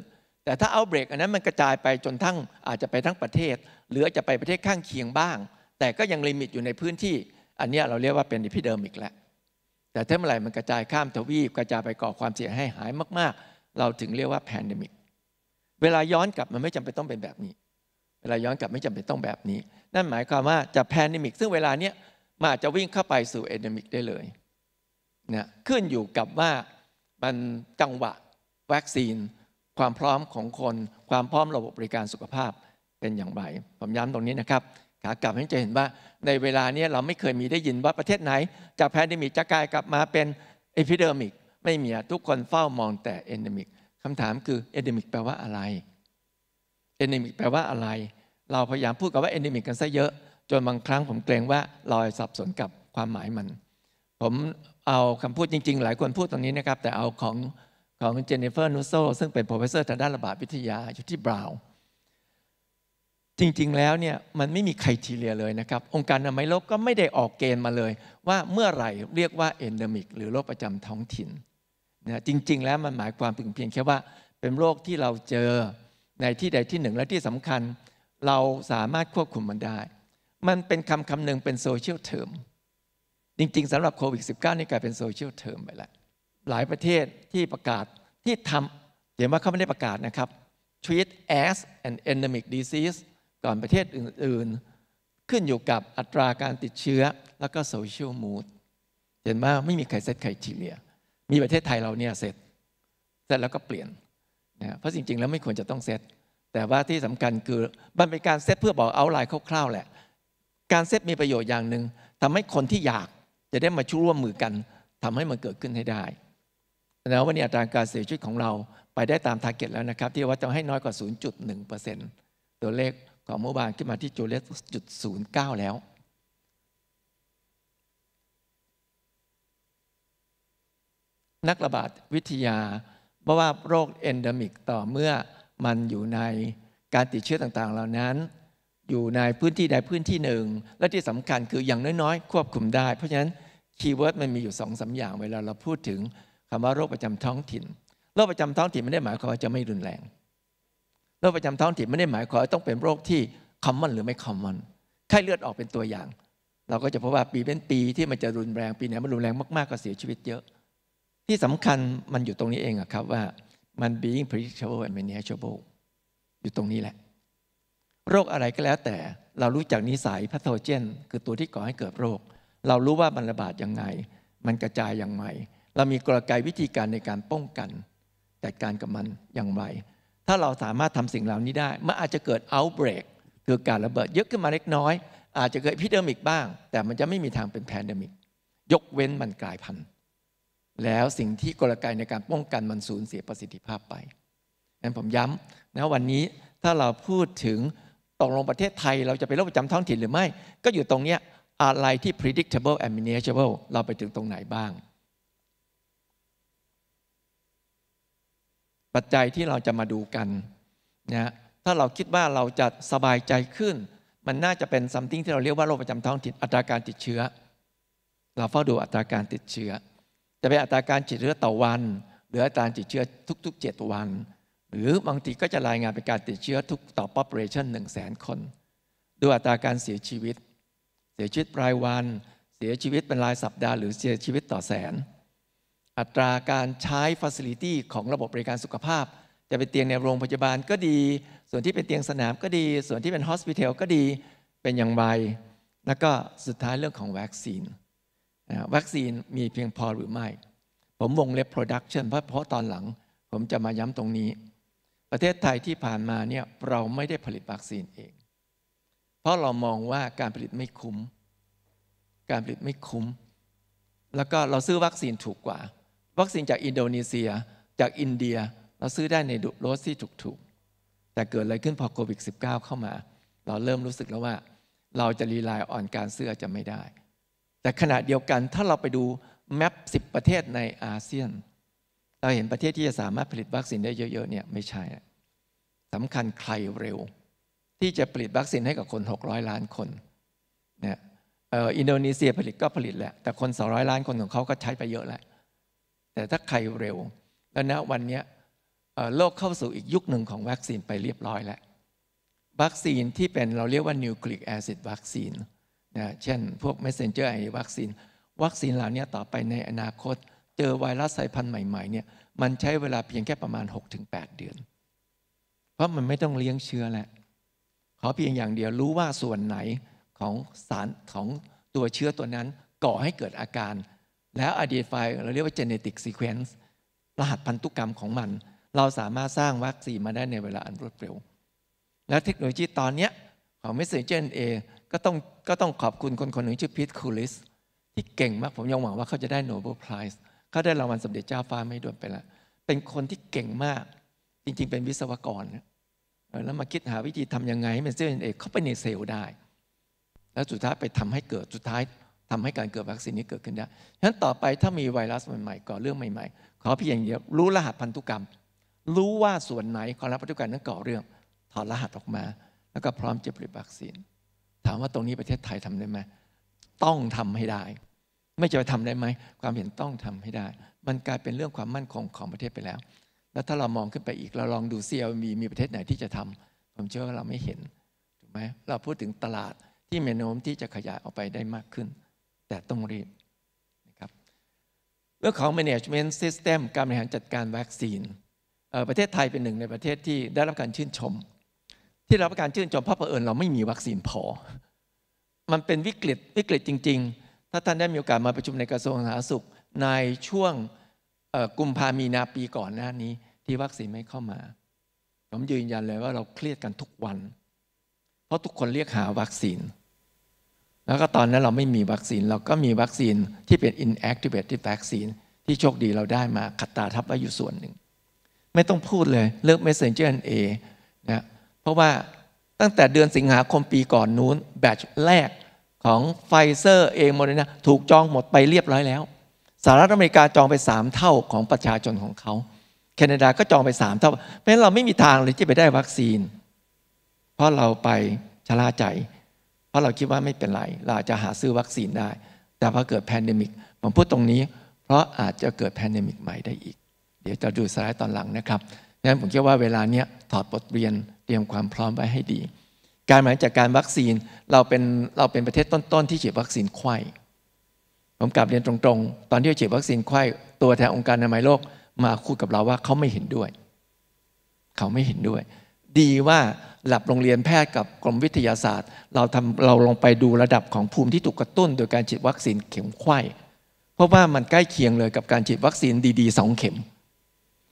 แต่ถ้าเอาเบรกอันนั้นมันกระจายไปจนทั้งอาจจะไปทั้งประเทศ หรือจะไปประเทศข้างเคียงบ้าง แต่ก็ยังลิมิตอยู่ในพื้นที่อันนี้เราเรียกว่าเป็นอิพิเดอร์มิกแล้วแต่ถ้าเมื่อไหร่มันกระจายข้ามทวีปกระจายไปก่อความเสียให้หายมากๆ เราถึงเรียกว่าแพนเดมิกเวลาย้อนกลับมันไม่จำเป็นต้องเป็นแบบนี้ เวลาย้อนกลับไม่จำเป็นต้องแบบนี้ นั่นหมายความว่าจะแพนเดมิกซึ่งเวลาเนี้ยมอาจจะวิ่งเข้าไปสู่เอเดมิกได้เลยนะขึ้นอยู่กับว่ามันจังหวะวัคซีน ความพร้อมของคน ความพร้อมระบบบริการสุขภาพเป็นอย่างไรผมย้ำตรงนี้นะครับขากลับให้นจะเห็นว่าในเวลานี้เราไม่เคยมีได้ยินว่าประเทศไหน จากแพนดมิกจะกลายกลับมาเป็นเอพิเดอร์มิก ไม่มีทุกคนเฝ้ามองแต่เอนเดมิกคำถามคือเอนเดมิกแปลว่าอะไรเอนเดมิกแปลว่าอะไร เราพยายามพูดกับว่าเอนเดมิกกันซะเยอะ จนบางครั้งผมเกรงว่าเราสับสนกับความหมายมัน ผมเอาคำพูดจริงๆ หลายคนพูดตรงนี้นะครับแต่เอาของของเจเนฟเฟอร์นูโซซึ่งเป็นโปรเฟสเซอร์ทางด้านระบาดวิทยาอยู่ที่บราวน์จริงๆแล้วเนี่ยมันไม่มีใครทีเรียเลยนะครับ องค์การอนามัยโลกก็ไม่ได้ออกเกณฑ์มาเลยว่าเมื่อไหร่เรียกว่าเอนเดมิกหรือโรคประจำท้องถิ่นนะจริง ๆ แล้วมันหมายความถึงเพียงแค่ว่าเป็นโรคที่เราเจอในที่ใดที่หนึ่งและที่สำคัญเราสามารถควบคุมมันได้ มันเป็นคำคำหนึ่งเป็นโซเชียลเทอมจริงๆสำหรับโควิด -19 นี่กลายเป็นโซเชียลเทอมไปแล้วหลายประเทศที่ประกาศที่ทำเห็นว่าเขาไม่ได้ประกาศนะครับ treat as an endemic disease ก่อนประเทศอื่นๆ ขึ้นอยู่กับอัตราการติดเชื้อแล้วก็โซเชียลมูดเห็นว่าไม่มีใครเซตใครทีเลียมีประเทศไทยเราเนี่ยเซตเซตแล้วก็เปลี่ยนนะเพราะจริง ๆแล้วไม่ควรจะต้องเซตแต่ว่าที่สำคัญคือมันเป็นการเซตเพื่อบอกเอาไลน์คร่าวๆแหละ การเซตมีประโยชน์อย่างหนึ่งทำให้คนที่อยากจะได้มาช่วยร่วมมือกัน ทำให้มันเกิดขึ้นให้ได้แล้ววันนี้อัตราการเสียชีวิตของเราไปได้ตามทาร์เก็ตแล้วนะครับที่ว่าจะให้น้อยกว่า 0.1%ตัวเลขของเมื่อวานขึ้นมาที่จูเลสจุดศูนย์เก้าแล้ว นักระบาดวิทยาบอกว่าโรคเอนเดมิกต่อเมื่อมันอยู่ในการติดเชื้อต่างๆเหล่านั้น อยู่ในพื้นที่ใดพื้นที่หนึ่ง และที่สำคัญคืออย่างน้อย ๆ ควบคุมได้ เพราะฉะนั้นคีย์เวิร์ดมันมีอยู่สองสาอย่างเวลาเราพูดถึงคำว่าโรคประจำท้องถิ่นโรคประจำท้องถิ่นไม่ได้หมายความว่าจะไม่รุนแรงโรคประจำท้องถิ่นไม่ได้หมายความต้องเป็นโรคที่คอมมอนหรือไม่คอมมอนไข้เลือดออกเป็นตัวอย่าง เราก็จะพบว่าปีเป็นปีที่มันจะรุนแรงปีไหนมันรุนแรงมาก ๆ ก็เสียชีวิตเยอะ ที่สำคัญมันอยู่ตรงนี้เองอะครับว่ามัน being predictable and manageable อยู่ตรงนี้แหละ โรคอะไรก็แล้วแต่เรารู้จักนิสัยพัทโทเจนคือตัวที่ก่อให้เกิดโรค เรารู้ว่ามันระบาดยังไง มันกระจายอย่างไรเรามีกลไกวิธีการในการป้องกันจัดการกับมันอย่างไรถ้าเราสามารถทำสิ่งเหล่านี้ได้มันอาจจะเกิด outbreak คือการระเบิดเยอะขึ้นมาเล็กน้อย อาจจะเกิดพิเดมิกบ้าง แต่มันจะไม่มีทางเป็นแพนเดมิกยกเว้นมันกลายพันธุ์แล้วสิ่งที่กลไกในการป้องกันมันสูญเสียประสิทธิภาพไปนั้นผมย้ำนะวันนี้ถ้าเราพูดถึงตกลงประเทศไทยเราจะเป็นโรคประจำท้องถิ่นหรือไม่ ก็อยู่ตรงเนี้ยอะไรที่ predictable and manageable เราไปถึงตรงไหนบ้างปัจจัยที่เราจะมาดูกันนะถ้าเราคิดว่าเราจะสบายใจขึ้น มันน่าจะเป็นซัมติงที่เราเรียกว่าโรคประจำท้องถิ่นอัตราการติดเชื้อ เราเฝ้าดูอัตราการติดเชื้อ จะเป็นอัตราการติดเชื้อต่อวัน หรืออัตราติดเชื้อทุกๆ7วัน หรือบางทีก็จะรายงานเป็นการติดเชื้อทุกต่อ population 1 0 0 0 0 0 คนดูอัตราการเสียชีวิต เสียชีวิตรายวัน เสียชีวิตเป็นรายสัปดาห์หรือเสียชีวิตต่อแสนอัตราการใช้ฟอซิลิตี้ของระบบบริการสุขภาพ จะเป็นเตียงในโรงพยาบาลก็ดี ส่วนที่เป็นเตียงสนามก็ดี ส่วนที่เป็นฮอสพิทอลก็ดีเป็นอย่างไรแล้วก็สุดท้ายเรื่องของวัคซีนวัคซีนมีเพียงพอหรือไม่ ผมวงเล็บ production เพราะตอนหลังผมจะมาย้ำตรงนี้ ประเทศไทยที่ผ่านมาเนี่ยเราไม่ได้ผลิตวัคซีนเอง เพราะเรามองว่าการผลิตไม่คุ้ม การผลิตไม่คุ้ม แล้วก็เราซื้อวัคซีนถูกกว่าวัคซีนจากอินโดนีเซียจากอินเดียเราซื้อได้ในโดสที่ถูกๆแต่เกิดอะไรขึ้นพอโควิด -19 เข้ามา เราเริ่มรู้สึกแล้วว่า เราจะรีลายออนการเสื้อจะไม่ได้ แต่ขณะเดียวกันถ้าเราไปดูแมป10 ประเทศในอาเซียน เราเห็นประเทศที่จะสามารถผลิตวัคซีนได้เยอะๆเนี่ยไม่ใช่สำคัญใครเร็ว ที่จะผลิตวัคซีนให้กับคน 600 ล้านคนเนี่ยอินโดนีเซียผลิตก็ผลิตแหละแต่คน200 ล้านคนของเขาก็ใช้ไปเยอะแล้วแต่ถ้าใครเร็ว แล้วนะวันนี้โลกเข้าสู่อีกยุคหนึ่งของวัคซีนไปเรียบร้อยแล้ว วัคซีนที่เป็นเราเรียกว่านิวคลีกแอซิดวัคซีนนะเช่น พวก messenger อวัคซีนวัคซีนเหล่านี้ต่อไปในอนาคต เจอไวรัสสายพันธุ์ใหม่ๆเนี่ยมันใช้เวลาเพียงแค่ประมาณ 6-8 เดือน เพราะมันไม่ต้องเลี้ยงเชื้อแล้วขอเพียงอย่างเดียวรู้ว่าส่วนไหนของสารของตัวเชื้อตัวนั้นก่อให้เกิดอาการแล้วอ d e n t i f y เราเรียกว่า genetic sequence รหัสพันธุกรรมของมัน เราสามารถสร้างวัคซีนมาได้ในเวลาอันรวดเร็ว และเทคโนโลยีตอนนี้ของ messenger RNA ก็ต้องก็ต้องขอบคุณคนคนหนึ่งชื่อพีทคูลิสที่เก่งมากผมยังหวังว่าเขาจะได้โนเบลไพรส์เขาได้รางวัลสมเด็จเจ้าฟ้าไม่ด่วนไปแล้ว เป็นคนที่เก่งมากจริงๆเป็นวิศวกร แล้วมาคิดหาวิธีทำยังไงให้ messenger RNA เข้าไปในเซลล์ได้ แล้วสุดท้ายไปทำให้เกิดสุดท้ายทำให้การเกิดวัคซีนนี้เกิดขึ้นได้ฉะนั้นต่อไปถ้ามีไวรัสใหม่ ๆก่อเรื่องใหม่ๆ ขอเพียงอย่างเดียวรู้รหัสพันธุกรรม รู้ว่าส่วนไหนของรหัสพันธุกรรมนั้นก่อเรื่อง ถอดรหัสออกมา แล้วก็พร้อมจะผลิตวัคซีนถามว่าตรงนี้ประเทศไทยทำได้ไหมต้องทำให้ได้ ไม่จะไปทำได้ไหมความเห็นต้องทำให้ได้ มันกลายเป็นเรื่องความมั่นคงของประเทศไปแล้ว แล้วถ้าเรามองขึ้นไปอีกเราลองดูซ CLV มีประเทศไหนที่จะทำผมเชื่อว่าเราไม่เห็นถูกไหมเราพูดถึงตลาดที่มแนวโน้มที่จะขยายออกไปได้มากขึ้นแต่ต้องรีบนะครับเรื่องของ management system การบริหารจัดการวัคซีน ประเทศไทยเป็นหนึ่งในประเทศที่ได้รับการชื่นชม ที่รับการชื่นชมเพราะเผอิญเราไม่มีวัคซีนพอ มันเป็นวิกฤตวิกฤตจริง ๆ ถ้าท่านได้มีโอกาสมาประชุมในกระทรวงสาธารณสุข ในช่วงกุมภามีนาปีก่อนหน้านี้ที่วัคซีนไม่เข้ามา ผมยืนยันเลยว่าเราเครียดกันทุกวัน เพราะทุกคนเรียกหาวัคซีนแล้วก็ตอนนั้นเราไม่มีวัคซีนเราก็มีวัคซีนที่เป็น inactivated vaccine ที่โชคดีเราได้มาขัดตาทับไว้อยู่ส่วนหนึ่ง ไม่ต้องพูดเลยเลิก messenger RNA นะเพราะว่าตั้งแต่เดือนสิงหาคมปีก่อนนู้นแบตช์แรกของไฟเซอร์เองโมเดอร์นาถูกจองหมดไปเรียบร้อยแล้วสหรัฐอเมริกาจองไป3เท่าของประชาชนของเขา แคนาดาก็จองไป3เท่า เพราะฉะนั้นเราไม่มีทางเลยที่ไปได้วัคซีน เพราะเราไปชะล่าใจเพราะเราคิดว่าไม่เป็นไร เราอาจจะหาซื้อวัคซีนได้ แต่พอเกิดแพนเดมิก ผมพูดตรงนี้เพราะอาจจะเกิดแพนเดมิกใหม่ได้อีก เดี๋ยวจะดูสไลด์ตอนหลังนะครับดังนั้นผมคิดว่าเวลาเนี้ยถอดบทเรียนเตรียมความพร้อมไว้ให้ดี การหมายจากการวัคซีนเราเป็นเราเป็นประเทศต้นๆที่ฉีดวัคซีนไข้ ผมกลับเรียนตรงๆ ตอนที่ฉีดวัคซีนไข้ตัวแทนองค์การอนามัยโลก มาคุยกับเราว่าเขาไม่เห็นด้วย เขาไม่เห็นด้วยดีว่าหลับโรงเรียนแพทย์กับกรมวิทยาศาสตร์ เราทำเราลงไปดูระดับของภูมิที่ถูกกระตุ้น โดยการฉีดวัคซีนเข็มไข้เพราะว่ามันใกล้เคียงเลยกับการฉีดวัคซีนดีๆสองเข็ม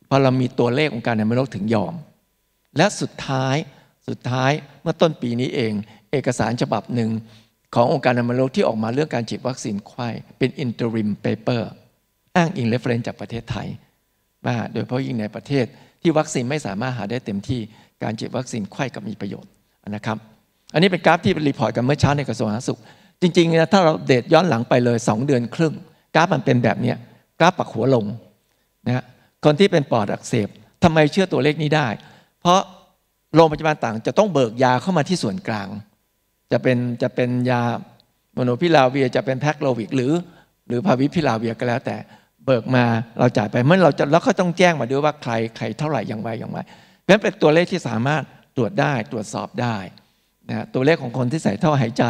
พอเรามีตัวเลขของการในโลกถึงยอม และสุดท้ายสุดท้ายเมื่อต้นปีนี้เอง เอกสารฉบับหนึ่ง ขององค์การอนามัยโลกที่ออกมาเรื่องการฉีดวัคซีนไข้เป็น interim paper อ้างอิงเรฟเฟ e นจากประเทศไทยว่าโดยเฉพาะยิ่งในประเทศที่วัคซีนไม่สามารถหาได้เต็มที่การฉีดวัคซีนไข้กับมีประโยชน์นะครับ อันนี้เป็นกราฟที่รีพอร์ตกันเมื่อเช้าในกระทรวงสาธารณสุข จริงๆนะถ้าเราเดทย้อนหลังไปเลย 2 เดือนครึ่ง กราฟมันเป็นแบบนี้กราฟปักหัวลงนะคนที่เป็นปอดอักเสบทำไมเชื่อตัวเลขนี้ได้ เพราะโรงพยาบาลต่างจะต้องเบิกยาเข้ามาที่ส่วนกลาง จะเป็นจะเป็นยาโมโนพิลาเวียจะเป็นแพคโลวิกหรือ หรือพาวิพิลาเวียก็แล้ว แต่เบิกมาเราจ่ายไปเมื่อเราจะแล้วก็ต้องแจ้งมาด้วยว่าใครใครเท่าไหร่อย่างไรอย่างไรนั้นเป็นตัวเลขที่สามารถตรวจได้ตรวจสอบได้นะตัวเลขของคนที่ใส่ท่อหายใจ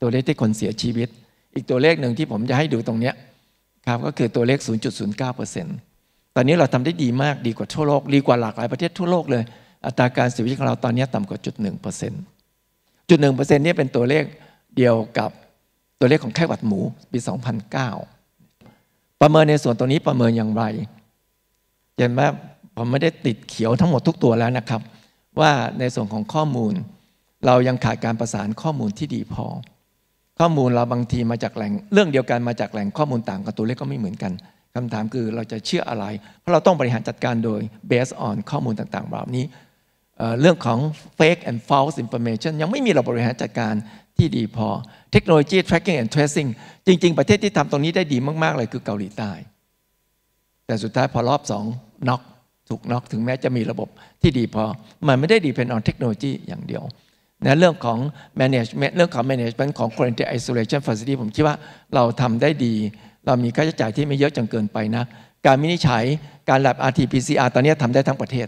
ตัวเลขที่คนเสียชีวิต อีกตัวเลขหนึ่งที่ผมจะให้ดูตรงนี้ครับก็คือตัวเลข 0.09%ตอนนี้เราทำได้ดีมากดีกว่าทั่วโลก ดีกว่าหลากหลายประเทศทั่วโลกเลยอัตราการเสียชีวิตของเราตอนนี้ต่ำกว่าจุดหนึ่งเปอร์เซ็นต์จุดหนึ่งเปอร์เซ็นต์นี่เป็นตัวเลขเดียวกับตัวเลขของไข้หวัดหมูปี 2009 ประเมินในส่วนตรงนี้ประเมินอย่างไร เห็นไหมผมไม่ได้ติดเขียวทั้งหมดทุกตัวแล้วนะครับ ว่าในส่วนของข้อมูล เรายังขาดการประสานข้อมูลที่ดีพอ ข้อมูลเราบางทีมาจากแหล่งเรื่องเดียวกันมาจากแหล่งข้อมูลต่างกันตัวเลขก็ไม่เหมือนกัน คำถามคือเราจะเชื่ออะไร เพราะเราต้องบริหารจัดการโดย based on ข้อมูลต่างๆแบบนี้เรื่องของ fake and false information ยังไม่มีเราบริหารจัดการที่ดีพอเทคโนโลยี tracking and tracing จริง ๆประเทศที่ทำตรงนี้ได้ดีมาก ๆเลยคือเกาหลีใต้ แต่สุดท้ายพอรอบสองน็อกถูกน็อกถึงแม้จะมีระบบที่ดีพอ มันไม่ได้ดีเพนออนเทคโนโลยีอย่างเดียวนะเรื่องของ management เรื่องของ management ของ quarantine isolation facility ผมคิดว่าเราทำได้ดี เรามีค่าใช้จ่ายที่ไม่เยอะจนเกินไปนะ การมินิชฉัยการ lab rt pcr ตอนนี้ทำได้ทั้งประเทศ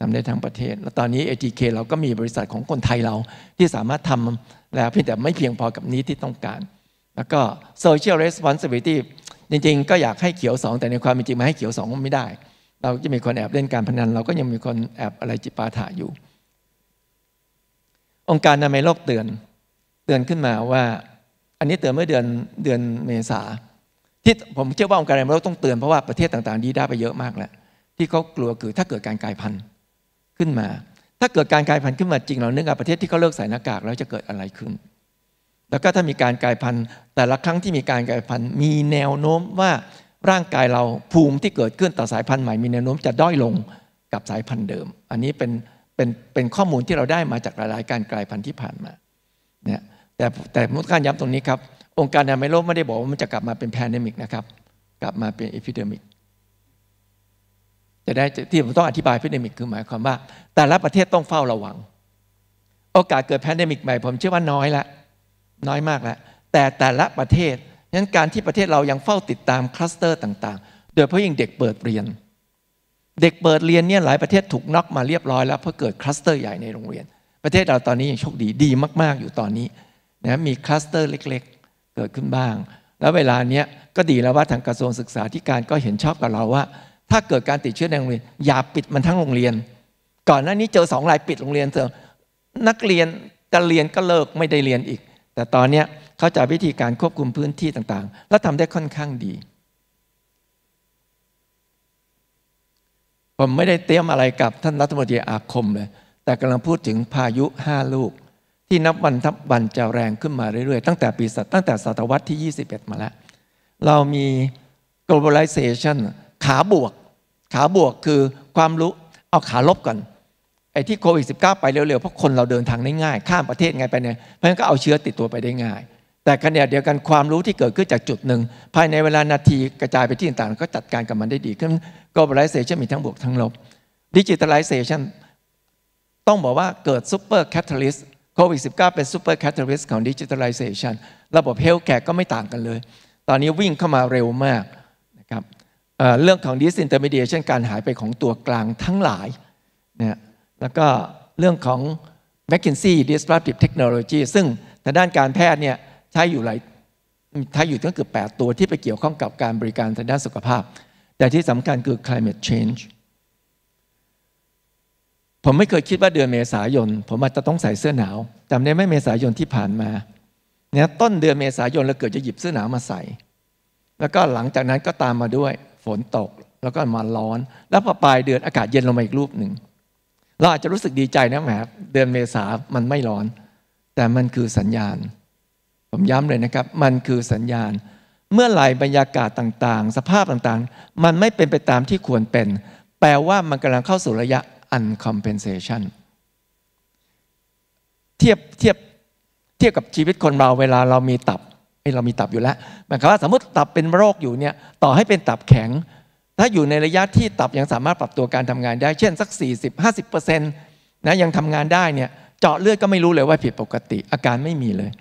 ทำได้ทั้งประเทศแล้วตอนนี้ ATK เราก็มีบริษัทของคนไทยเราที่สามารถทำแล้วเพียงแต่ไม่เพียงพอกับนี้ที่ต้องการ แล้วก็ social responsibility จริง ๆ ก็อยากให้เขียว 2 แต่ในความเป็นจริงมาให้เขียว2ก็ไม่ได้เราจะมีคนแอบเล่นการพนันเราก็ยังมีคนแอบอะไรจิปาถะอยู่ องค์การอนามัยโลกเตือนเตือนขึ้นมาว่าอันนี้เตือนเมื่อเดือนเดือนเมษาที่ผมเชื่อว่าองค์การอนามัยโลกต้องเตือนเพราะว่าประเทศต่างๆดีด้าไปเยอะมากแล้วที่เขากลัวคือถ้าเกิดการกลายพันธุ์ขึ้นมา ถ้าเกิดการกลายพันธุ์ขึ้นมาจริงเราเนื่องจากประเทศที่เขาเลิกใส่หน้ากากแล้วจะเกิดอะไรขึ้น แล้วก็ถ้ามีการกลายพันธุ์แต่ละครั้งที่มีการกลายพันธุ์มีแนวโน้มว่าร่างกายเราภูมิที่เกิดขึ้นต่อสายพันธุ์ใหม่มีแนวโน้มจะด้อยลงกับสายพันธุ์เดิม อันนี้เป็นเป็นเป็นข้อมูลที่เราได้มาจากหลายๆการกลายพันธุ์ที่ผ่านมาเนี่ยแต่แต่มุขการย้ำตรงนี้ครับองค์การอนามัยโลกไม่ได้บอกว่ามันจะกลับมาเป็นแพนเดมิกนะครับ กลับมาเป็นเอพิเดมิกจะได้ที่ผมต้องอธิบายพิเดมิกคือหมายความว่า แต่ละประเทศต้องเฝ้าระวัง โอกาสเกิดแพนเดมิกใหม่ผมเชื่อว่าน้อยละน้อยมากละแต่แต่ละประเทศฉะนั้นการที่ประเทศเรายังเฝ้าติดตามคลัสเตอร์ต่างๆ โดยเพราะยิ่งเด็กเปิดเรียน เด็กเปิดเรียนเนี่ยหลายประเทศถูกน็อกมาเรียบร้อยแล้วเพราะเกิดคลัสเตอร์ใหญ่ในโรงเรียน ประเทศเราตอนนี้ยังโชคดีดีมาก ๆ อยู่ตอนนี้นะมีคลัสเตอร์เล็กๆ เกิดขึ้นบ้าง แล้วเวลาเนี้ยก็ดีแล้วว่าทางกระทรวงศึกษาธิการก็เห็นชอบกับเราว่า ถ้าเกิดการติดเชื้อในโรงเรียนอย่าปิดมันทั้งโรงเรียน ก่อนหน้านี้เจอสองรายปิดโรงเรียนเถอะนักเรียนจะเรียนก็เลิกไม่ได้เรียนอีก แต่ตอนเนี้ยเขาจะวิธีการควบคุมพื้นที่ต่างๆ และทำได้ค่อนข้างดี ผมไม่ได้เตรียมอะไรกับท่านรัฐมนตรีอาคมเลย แต่กำลังพูดถึงพายุห้าลูก ที่นับวันทับวันจะแรงขึ้นมาเรื่อย ๆ ตั้งแต่ปีศตั้งแต่ศตวรรษที่ 21 มาแล้ว เรามี globalization ขาบวก ขาบวกคือความรู้ เอาขาลบก่อน ไอ้ที่โควิด19ไปเร็วๆ เพราะคนเราเดินทางได้ง่าย ข้ามประเทศไงไปเนี่ย เพราะงั้นก็เอาเชื้อติดตัวไปได้ง่ายแต่ขณะเดียวกันความรู้ที่เกิดขึ้นจากจุดหนึ่ง ภายในเวลานาทีกระจายไปที่ต่างๆ ก็จัดการกับมันได้ดีขึ้น globalization มีทั้งบวกทั้งลบ digitalization ต้องบอกว่าเกิด super catalyst โควิด -19 เป็น super catalyst ของ digitalization ระบบ healthcare ก็ไม่ต่างกันเลย ตอนนี้วิ่งเข้ามาเร็วมากนะครับเเรื่องของ disintermediation การหายไปของตัวกลางทั้งหลายนะแล้วก็เรื่องของ McKinsey disruptive technology ซึ่งทางด้านการแพทย์เนี่ยช้อยู่หลายใช้อยู่ตั้งเกือบ8ตัวที่ไปเกี่ยวข้องกับการบริการทางด้านสุขภาพ แต่ที่สำคัญคือ climate change ผมไม่เคยคิดว่าเดือนเมษายน ผมอาจจะต้องใส่เสื้อหนาวจำได้ไหมเมษายนที่ผ่านมาเนี่ยต้นเดือนเมษายน เราเกิดจะหยิบเสื้อหนาวมาใส่ แล้วก็หลังจากนั้นก็ตามมาด้วยฝนตกแล้วก็มาร้อน แล้วพอปลายเดือนอากาศเย็นลงมาอีกรูปหนึ่งเราอาจจะรู้สึกดีใจนะแหมเดือนเมษามันไม่ร้อน แต่มันคือสัญญาณผมย้ำเลยนะครับ มันคือสัญญาณ เมื่อไหร่บรรยากาศต่างๆ สภาพต่างๆ มันไม่เป็นไปตามที่ควรเป็น แปลว่ามันกำลังเข้าสู่ระยะ uncompensation เทียบเทียบเทียบกับชีวิตคนเราเวลาเรามีตับเรามีตับอยู่แล้วหมายความว่าสมมติตับเป็นโรคอยู่เนี่ยต่อให้เป็นตับแข็ง ถ้าอยู่ในระยะที่ตับยังสามารถปรับตัวการทำงานได้ เช่นสัก 40-50%นะยังทำงานได้เนี่ยเจาะเลือดก็ไม่รู้เลยว่าผิดปกติอาการไม่มีเลย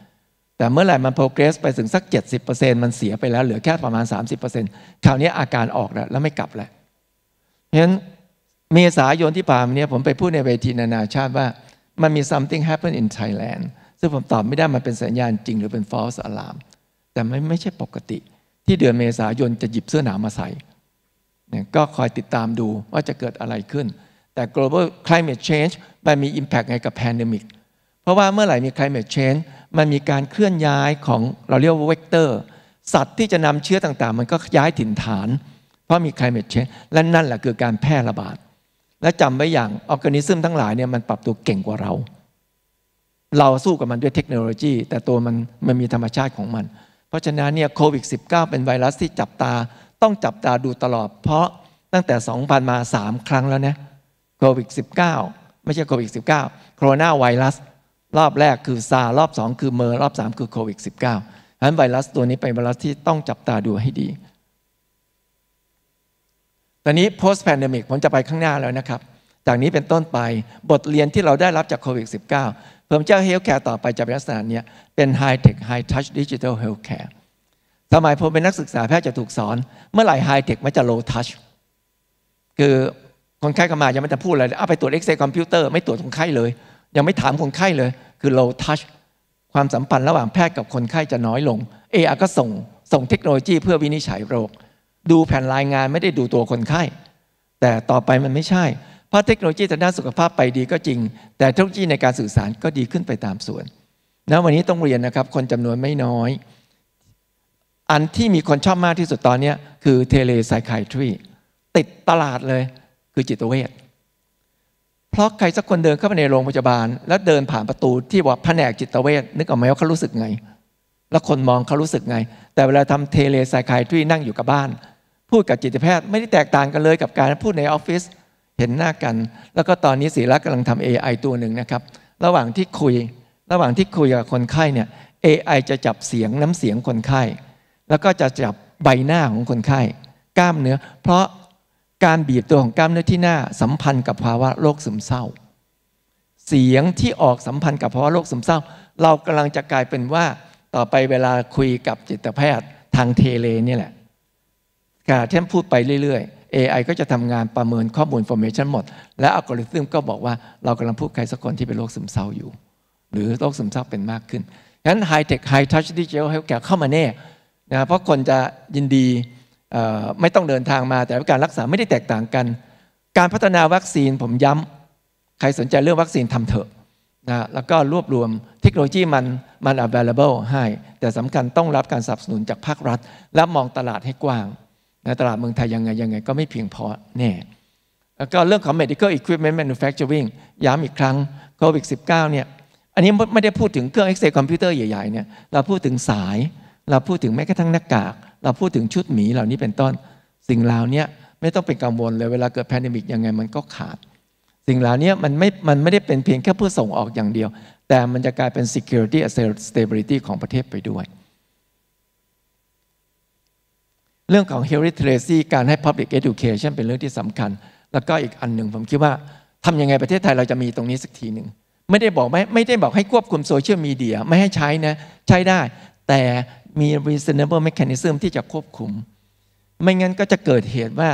แต่เมื่อไหร่มันโปรเกรสไปถึงสัก 70%มันเสียไปแล้วเหลือแค่ประมาณ 30%คราวนี้อาการออกแล้ว แล้วไม่กลับแล้วเพราะฉะนั้นเมษายนที่ผ่านมาเนี่ยผมไปพูดในเวทีนานาชาติว่ามันมี something happen in Thailand ซึ่งผมตอบไม่ได้มันเป็นสัญญาณจริงหรือเป็น false alarm แต่ไม่ไม่ใช่ปกติ ที่เดือนเมษายนจะหยิบเสื้อหนาวมาใส่เนี่ยก็คอยติดตามดูว่าจะเกิดอะไรขึ้น แต่ global climate change มันมี impact ไงกับ pandemic เพราะว่าเมื่อไหร่มี climate change มันมีการเคลื่อนย้ายของเราเรียกว่าเวกเตอร์สัตว์ที่จะนำเชื้อต่างๆ มันก็ย้ายถิ่นฐาน เพราะมี climate change และนั่นแหละคือการแพร่ระบาด และจำไว้อย่างออร์แกนิซึมทั้งหลายเนี่ยมันปรับตัวเก่งกว่าเรา เราสู้กับมันด้วยเทคโนโลยี แต่ตัวมันมันมีธรรมชาติของมัน เพราะฉะนั้นเนี่ยโควิด -19 เป็นไวรัสที่จับตาต้องจับตาดูตลอด เพราะตั้งแต่2000มา 3 ครั้งแล้วนะโควิด -19 ไม่ใช่โควิด -19 โคโรนาไวรัสรอบแรกคือซารอบสองคือเมอร์รอบสามคือโควิด -19 เก้าฉะนั้นไวรัสตัวนี้เป็นไวรัสที่ต้องจับตาดูให้ดี ตอนนี้ post pandemic ผมจะไปข้างหน้าแล้วนะครับ จากนี้เป็นต้นไปบทเรียนที่เราได้รับจากโควิด -19 ่มเจ้าเฮลท์แคร์ต่อไปจะเป็นลักษณะนี้เป็น high tech high touch digital health care สมัยผมเป็นนักศึกษาแพทย์จะถูกสอนเมื่อไหร่ high tech มันจะ low touch คือคนไข้เข้ามายังไม่จะพูดอะไรเอาไปตรวจเอ็กซเรย์คอมพิวเตอร์ไม่ตรวจคนไข้เลยยังไม่ถามคนไข้เลยคือ low touch ความสัมพันธ์ระหว่างแพทย์กับคนไข้จะน้อยลง a อก็ส่งส่งเทคโนโลยีเพื่อวินิจฉัยโรค ดูแผ่นรายงานไม่ได้ดูตัวคนไข้ แต่ต่อไปมันไม่ใช่เพราะเทคโนโลยีทางด้านสุขภาพไปดีก็จริง แต่เทคโนโลยีในการสื่อสารก็ดีขึ้นไปตามส่วนนะวันนี้ต้องเรียนนะครับ คนจำนวนไม่น้อย อันที่มีคนชอบมากที่สุดตอนนี้คือเทเลไซคายทรีติดตลาดเลยคือจิตเวชเพราะใครสักคนเดินเข้าไปในโรงพยาบาล แล้วเดินผ่านประตูที่ว่าแผนกจิตเวชนึกออกไหมว่าเขารู้สึกไง แล้วคนมองเขารู้สึกไง แต่เวลาทำเทเลสไยคายที่นั่งอยู่กับบ้าน พูดกับจิตแพทย์ ไม่ได้แตกต่างกันเลยกับการพูดในออฟฟิศเห็นหน้ากัน แล้วก็ตอนนี้ศิระกกำลังทำ AI ตัวหนึ่งนะครับ ระหว่างที่คุย ระหว่างที่คุยกับคนไข้เนี่ย AI จะจับเสียงน้ำเสียงคนไข้แล้วก็จะจับใบหน้าของคนไข้กล้ามเนื้อเพราะการบีบตัวของกล้ามเนื้อที่หน้าสัมพันธ์กับภาวะโรคซึมเศร้า เสียงที่ออกสัมพันธ์กับภาวะโรคซึมเศร้า เรากำลังจะกลายเป็นว่า ต่อไปเวลาคุยกับจิตแพทย์ทางเทเลนี่แหละการทานพูดไปเรื่อย ๆ AI ก็จะทำงานประเมินข้อมูลฟอร์ r มชชั o หมด และอัลกอริทึมก็บอกว่าเรากำลังพูดใครสักคนที่เป็นโรคซึมเศร้าอยู่ หรือโรคซึมเศร้าเป็นมากขึ้นฉะนั้นไฮเทคไฮทัชดิจิทัลเฮลท์แก่เข้ามาแน่นะเพราะคนจะยินดีไม่ต้องเดินทางมาแต่การรักษาไม่ได้แตกต่างกัน การพัฒนาวัคซีนผมย้ำใครสนใจเรื่องวัคซีนทำเถอะนะแล้วก็รวบรวมเทคโนโลยีมันมัน available ให้ แต่สำคัญต้องรับการสนับสนุนจากภาครัฐ และมองตลาดให้กว้างนะตลาดเมืองไทยยังไง ยังไงก็ไม่เพียงพอแน่แล้วก็เรื่องของ medical equipment manufacturing ย้ำอีกครั้งโควิด -19 เนี่ยอันนี้ไม่ได้พูดถึงเครื่องเอ็กซเรย์คอมพิวเตอร์ใหญ่ๆเนี่ยเราพูดถึงสายเราพูดถึงแม้กระทั่งหน้ากากเราพูดถึงชุดหมีเหล่านี้เป็นต้น สิ่งเหล่านี้ไม่ต้องเป็นกังวลเลยเวลาเกิดแพนิมิกยังไงมันก็ขาด สิ่งเหล่านี้มันไม่มันไม่ได้เป็นเพียงแค่เพื่อส่งออกอย่างเดียว แต่มันจะกลายเป็น security and stability ของประเทศไปด้วย เรื่องของ h e r h l i t a c y การให้ public education เป็นเรื่องที่สำคัญ แล้วก็อีกอันหนึ่งผมคิดว่าทำยังไงประเทศไทยเราจะมีตรงนี้สักทีหนึ่งไม่ได้บอกไม่ไม่ได้บอกให้ควบคุมโซเชียลมีเดีย ไม่ให้ใช้นะใช้ได้ แต่มี reasonable mechanism ที่จะควบคุม ไม่งั้นก็จะเกิดเหตุว่า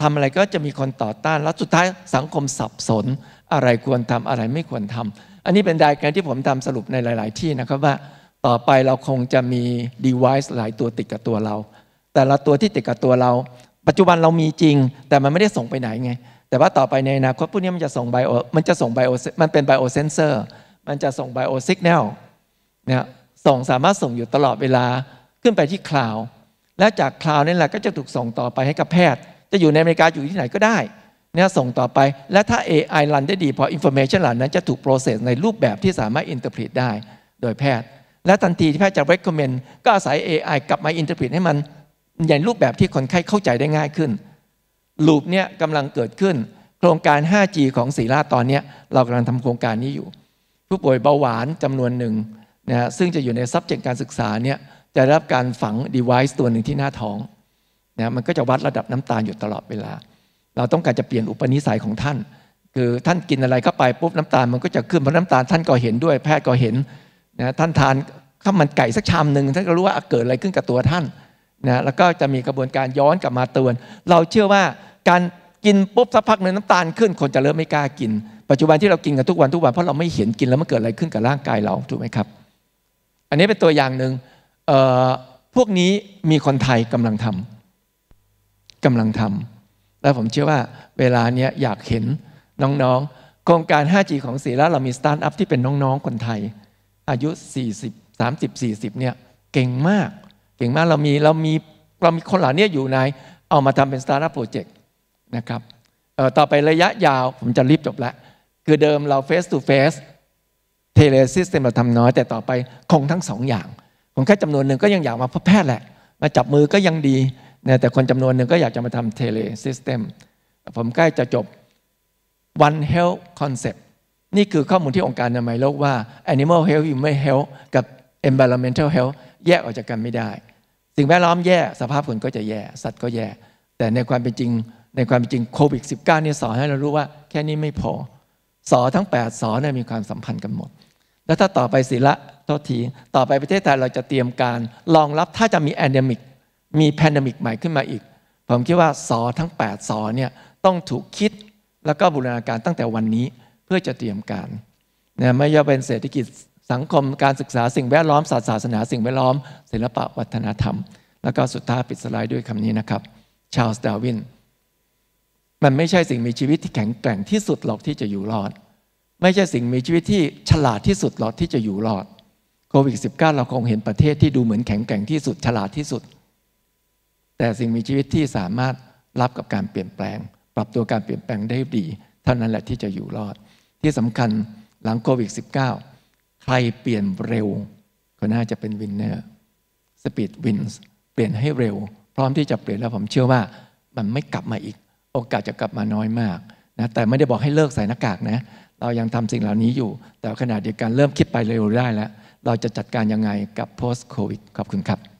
ทำอะไรก็จะมีคนต่อต้านแล้วสุดท้ายสังคมสับสน อะไรควรทำอะไรไม่ควรทำอันนี้เป็นไดแกรมที่ผมทำสรุปในหลาย ๆ ที่นะครับว่าต่อไปเราคงจะมี device หลายตัวติดกับตัวเรา แต่ละตัวที่ติดกับตัวเรา ปัจจุบันเรามีจริง แต่มันไม่ได้ส่งไปไหนไง แต่ว่าต่อไปในอนาคตพวกนี้มันจะส่งไบโอ มันจะส่งไบโอมันเป็นไบโอเซนเซอร์ มันจะส่งไบโอซิกแนลเนี่ยส่งสามารถส่งอยู่ตลอดเวลาขึ้นไปที่คลาวและจากคลาวนี่แหละก็จะถูกส่งต่อไปให้กับแพทย์ จะอยู่ในอเมริกาอยู่ที่ไหนก็ได้เนี่ยส่งต่อไปและถ้า AI รันได้ดีพออินโฟเมชันเหล่านั้นจะถูกโปรเซสในรูปแบบที่สามารถอินเตอร์พรีตได้ โดยแพทย์ และทันทีที่แพทย์จะ recommend ก็อาศัย AI กลับมาอินเตอร์พรีตให้มันอย่างรูปแบบที่คนไข้เข้าใจได้ง่ายขึ้นลูปเนี่ยกำลังเกิดขึ้นโครงการ 5G ของศรีราตอนนี้เรากำลังทำโครงการนี้อยู่ ผู้ป่วยเบาหวานจำนวนหนึ่งนะฮะซึ่งจะอยู่ใน subject การศึกษาเนี่ยจะได้รับการฝัง device ตัวหนึ่งที่หน้าท้องนะมันก็จะวัดระดับน้ำตาลอยู่ตลอดเวลา เราต้องการจะเปลี่ยนอุปนิสัยของท่าน คือท่านกินอะไรเข้าไปปุ๊บน้ำตาลมันก็จะขึ้นเพราะน้ำตาลท่านก็เห็นด้วยแพทย์ก็เห็นนะท่านทานข้าวมันไก่สักชามหนึ่งท่านก็รู้ว่าเกิดอะไรขึ้นกับตัวท่านนะแล้วก็จะมีกระบวนการย้อนกลับมาเตือนเราเชื่อว่าการกินปุ๊บสักพักหนึ่งน้ำตาล ขึ้นคนจะเริ่มไม่กล้ากิน ปัจจุบันที่เรากินกันทุกวันทุกวันเพราะเราไม่เห็นกินแล้วมันเกิดอะไรขึ้นกับร่างกายเราถูกไหมครับอันนี้เป็นตัวอย่างหนึ่งพวกนี้มีคนไทยกำลังทำกำลังทำและผมเชื่อว่าเวลาเนี้ยอยากเห็นน้องๆ โครงการ 5G ของศรีราเรามีสตาร์ทอัพที่เป็นน้องๆคนไทย อายุ 40 30 40 เนี่ยเก่งมาก เก่งมากเรามีเรามีเรามีคนเหล่านี้อยู่ใน เอามาทำเป็นสตาร์ทอัพโปรเจกต์นะครับต่อไประยะยาวผมจะรีบจบละคือเดิมเราเฟสตูเฟสเทเลซิสเต็มเราทำน้อย แต่ต่อไปคงทั้งสองอย่างคนแค่จำนวนหนึ่งก็ยังอยากมาพบแพทย์แหละ มาจับมือก็ยังดีนะแต่คนจำนวนหนึ่งก็อยากจะมาทำเทเลซิสเต็มผมใกล้จะจบ One Health Concept นี่คือข้อมูลที่องค์การอนามัยโลกว่า Animal Health Human Health กับ Environmental Health แยกออกจากกันไม่ได้ สิ่งแวดล้อมแย่สภาพคนก็จะแย่ สัตว์ก็แย่แต่ในความเป็นจริงในความเป็นจริงโควิด -19 เนี่ยสอนให้เรารู้ว่าแค่นี้ไม่พอสอทั้ง8สอเนี่ยมีความสัมพันธ์กันหมดแล้วถ้าต่อไปศิละโทษทีต่อไปประเทศไทยเราจะเตรียมการรองรับถ้าจะมีแอนเดมิก มีแพนดมิกใหม่ขึ้นมาอีก ผมคิดว่าสอทั้ง8สอเนี่ยต้องถูกคิดแล้วก็บูรณาการตั้งแต่วันนี้เพื่อจะเตรียมการนะไม่ว่าเป็นเศรษฐกิจสังคมการศึกษา สิ่งแวดล้อม ศาสตร์ศาสนาสิ่งแวดล้อม ศิลปะวัฒนธรรมแล้วก็สุดท้ายปิดสไลด์ด้วยคำนี้นะครับชาลส์ดาวิน มันไม่ใช่สิ่งมีชีวิตที่แข็งแกร่งที่สุดหรอกที่จะอยู่รอดไม่ใช่สิ่งมีชีวิตที่ฉลาดที่สุดหรอกที่จะอยู่รอดโควิด -19 เราคงเห็นประเทศที่ดูเหมือนแข็งแกร่งที่สุดฉลาดที่สุด แต่สิ่งมีชีวิตที่สามารถรับกับการเปลี่ยนแปลง ปรับตัวการเปลี่ยนแปลงได้ดี เท่านั้นแหละที่จะอยู่รอด ที่สำคัญหลังโควิด -19 ใครเปลี่ยนเร็วก็น่าจะเป็นวินเนอร์สปีดวินส์เปลี่ยนให้เร็วพร้อมที่จะเปลี่ยนแล้วผมเชื่อว่า มันไม่กลับมาอีก โอกาสจะกลับมาน้อยมากนะแต่ไม่ได้บอกให้เลิกใส่หน้ากากนะเรายังทำสิ่งเหล่านี้อยู่ แต่ขณะเดียวกันเริ่มคิดไปเร็วได้แล้ว เราจะจัดการยังไงกับ post covid ขอบคุณครับ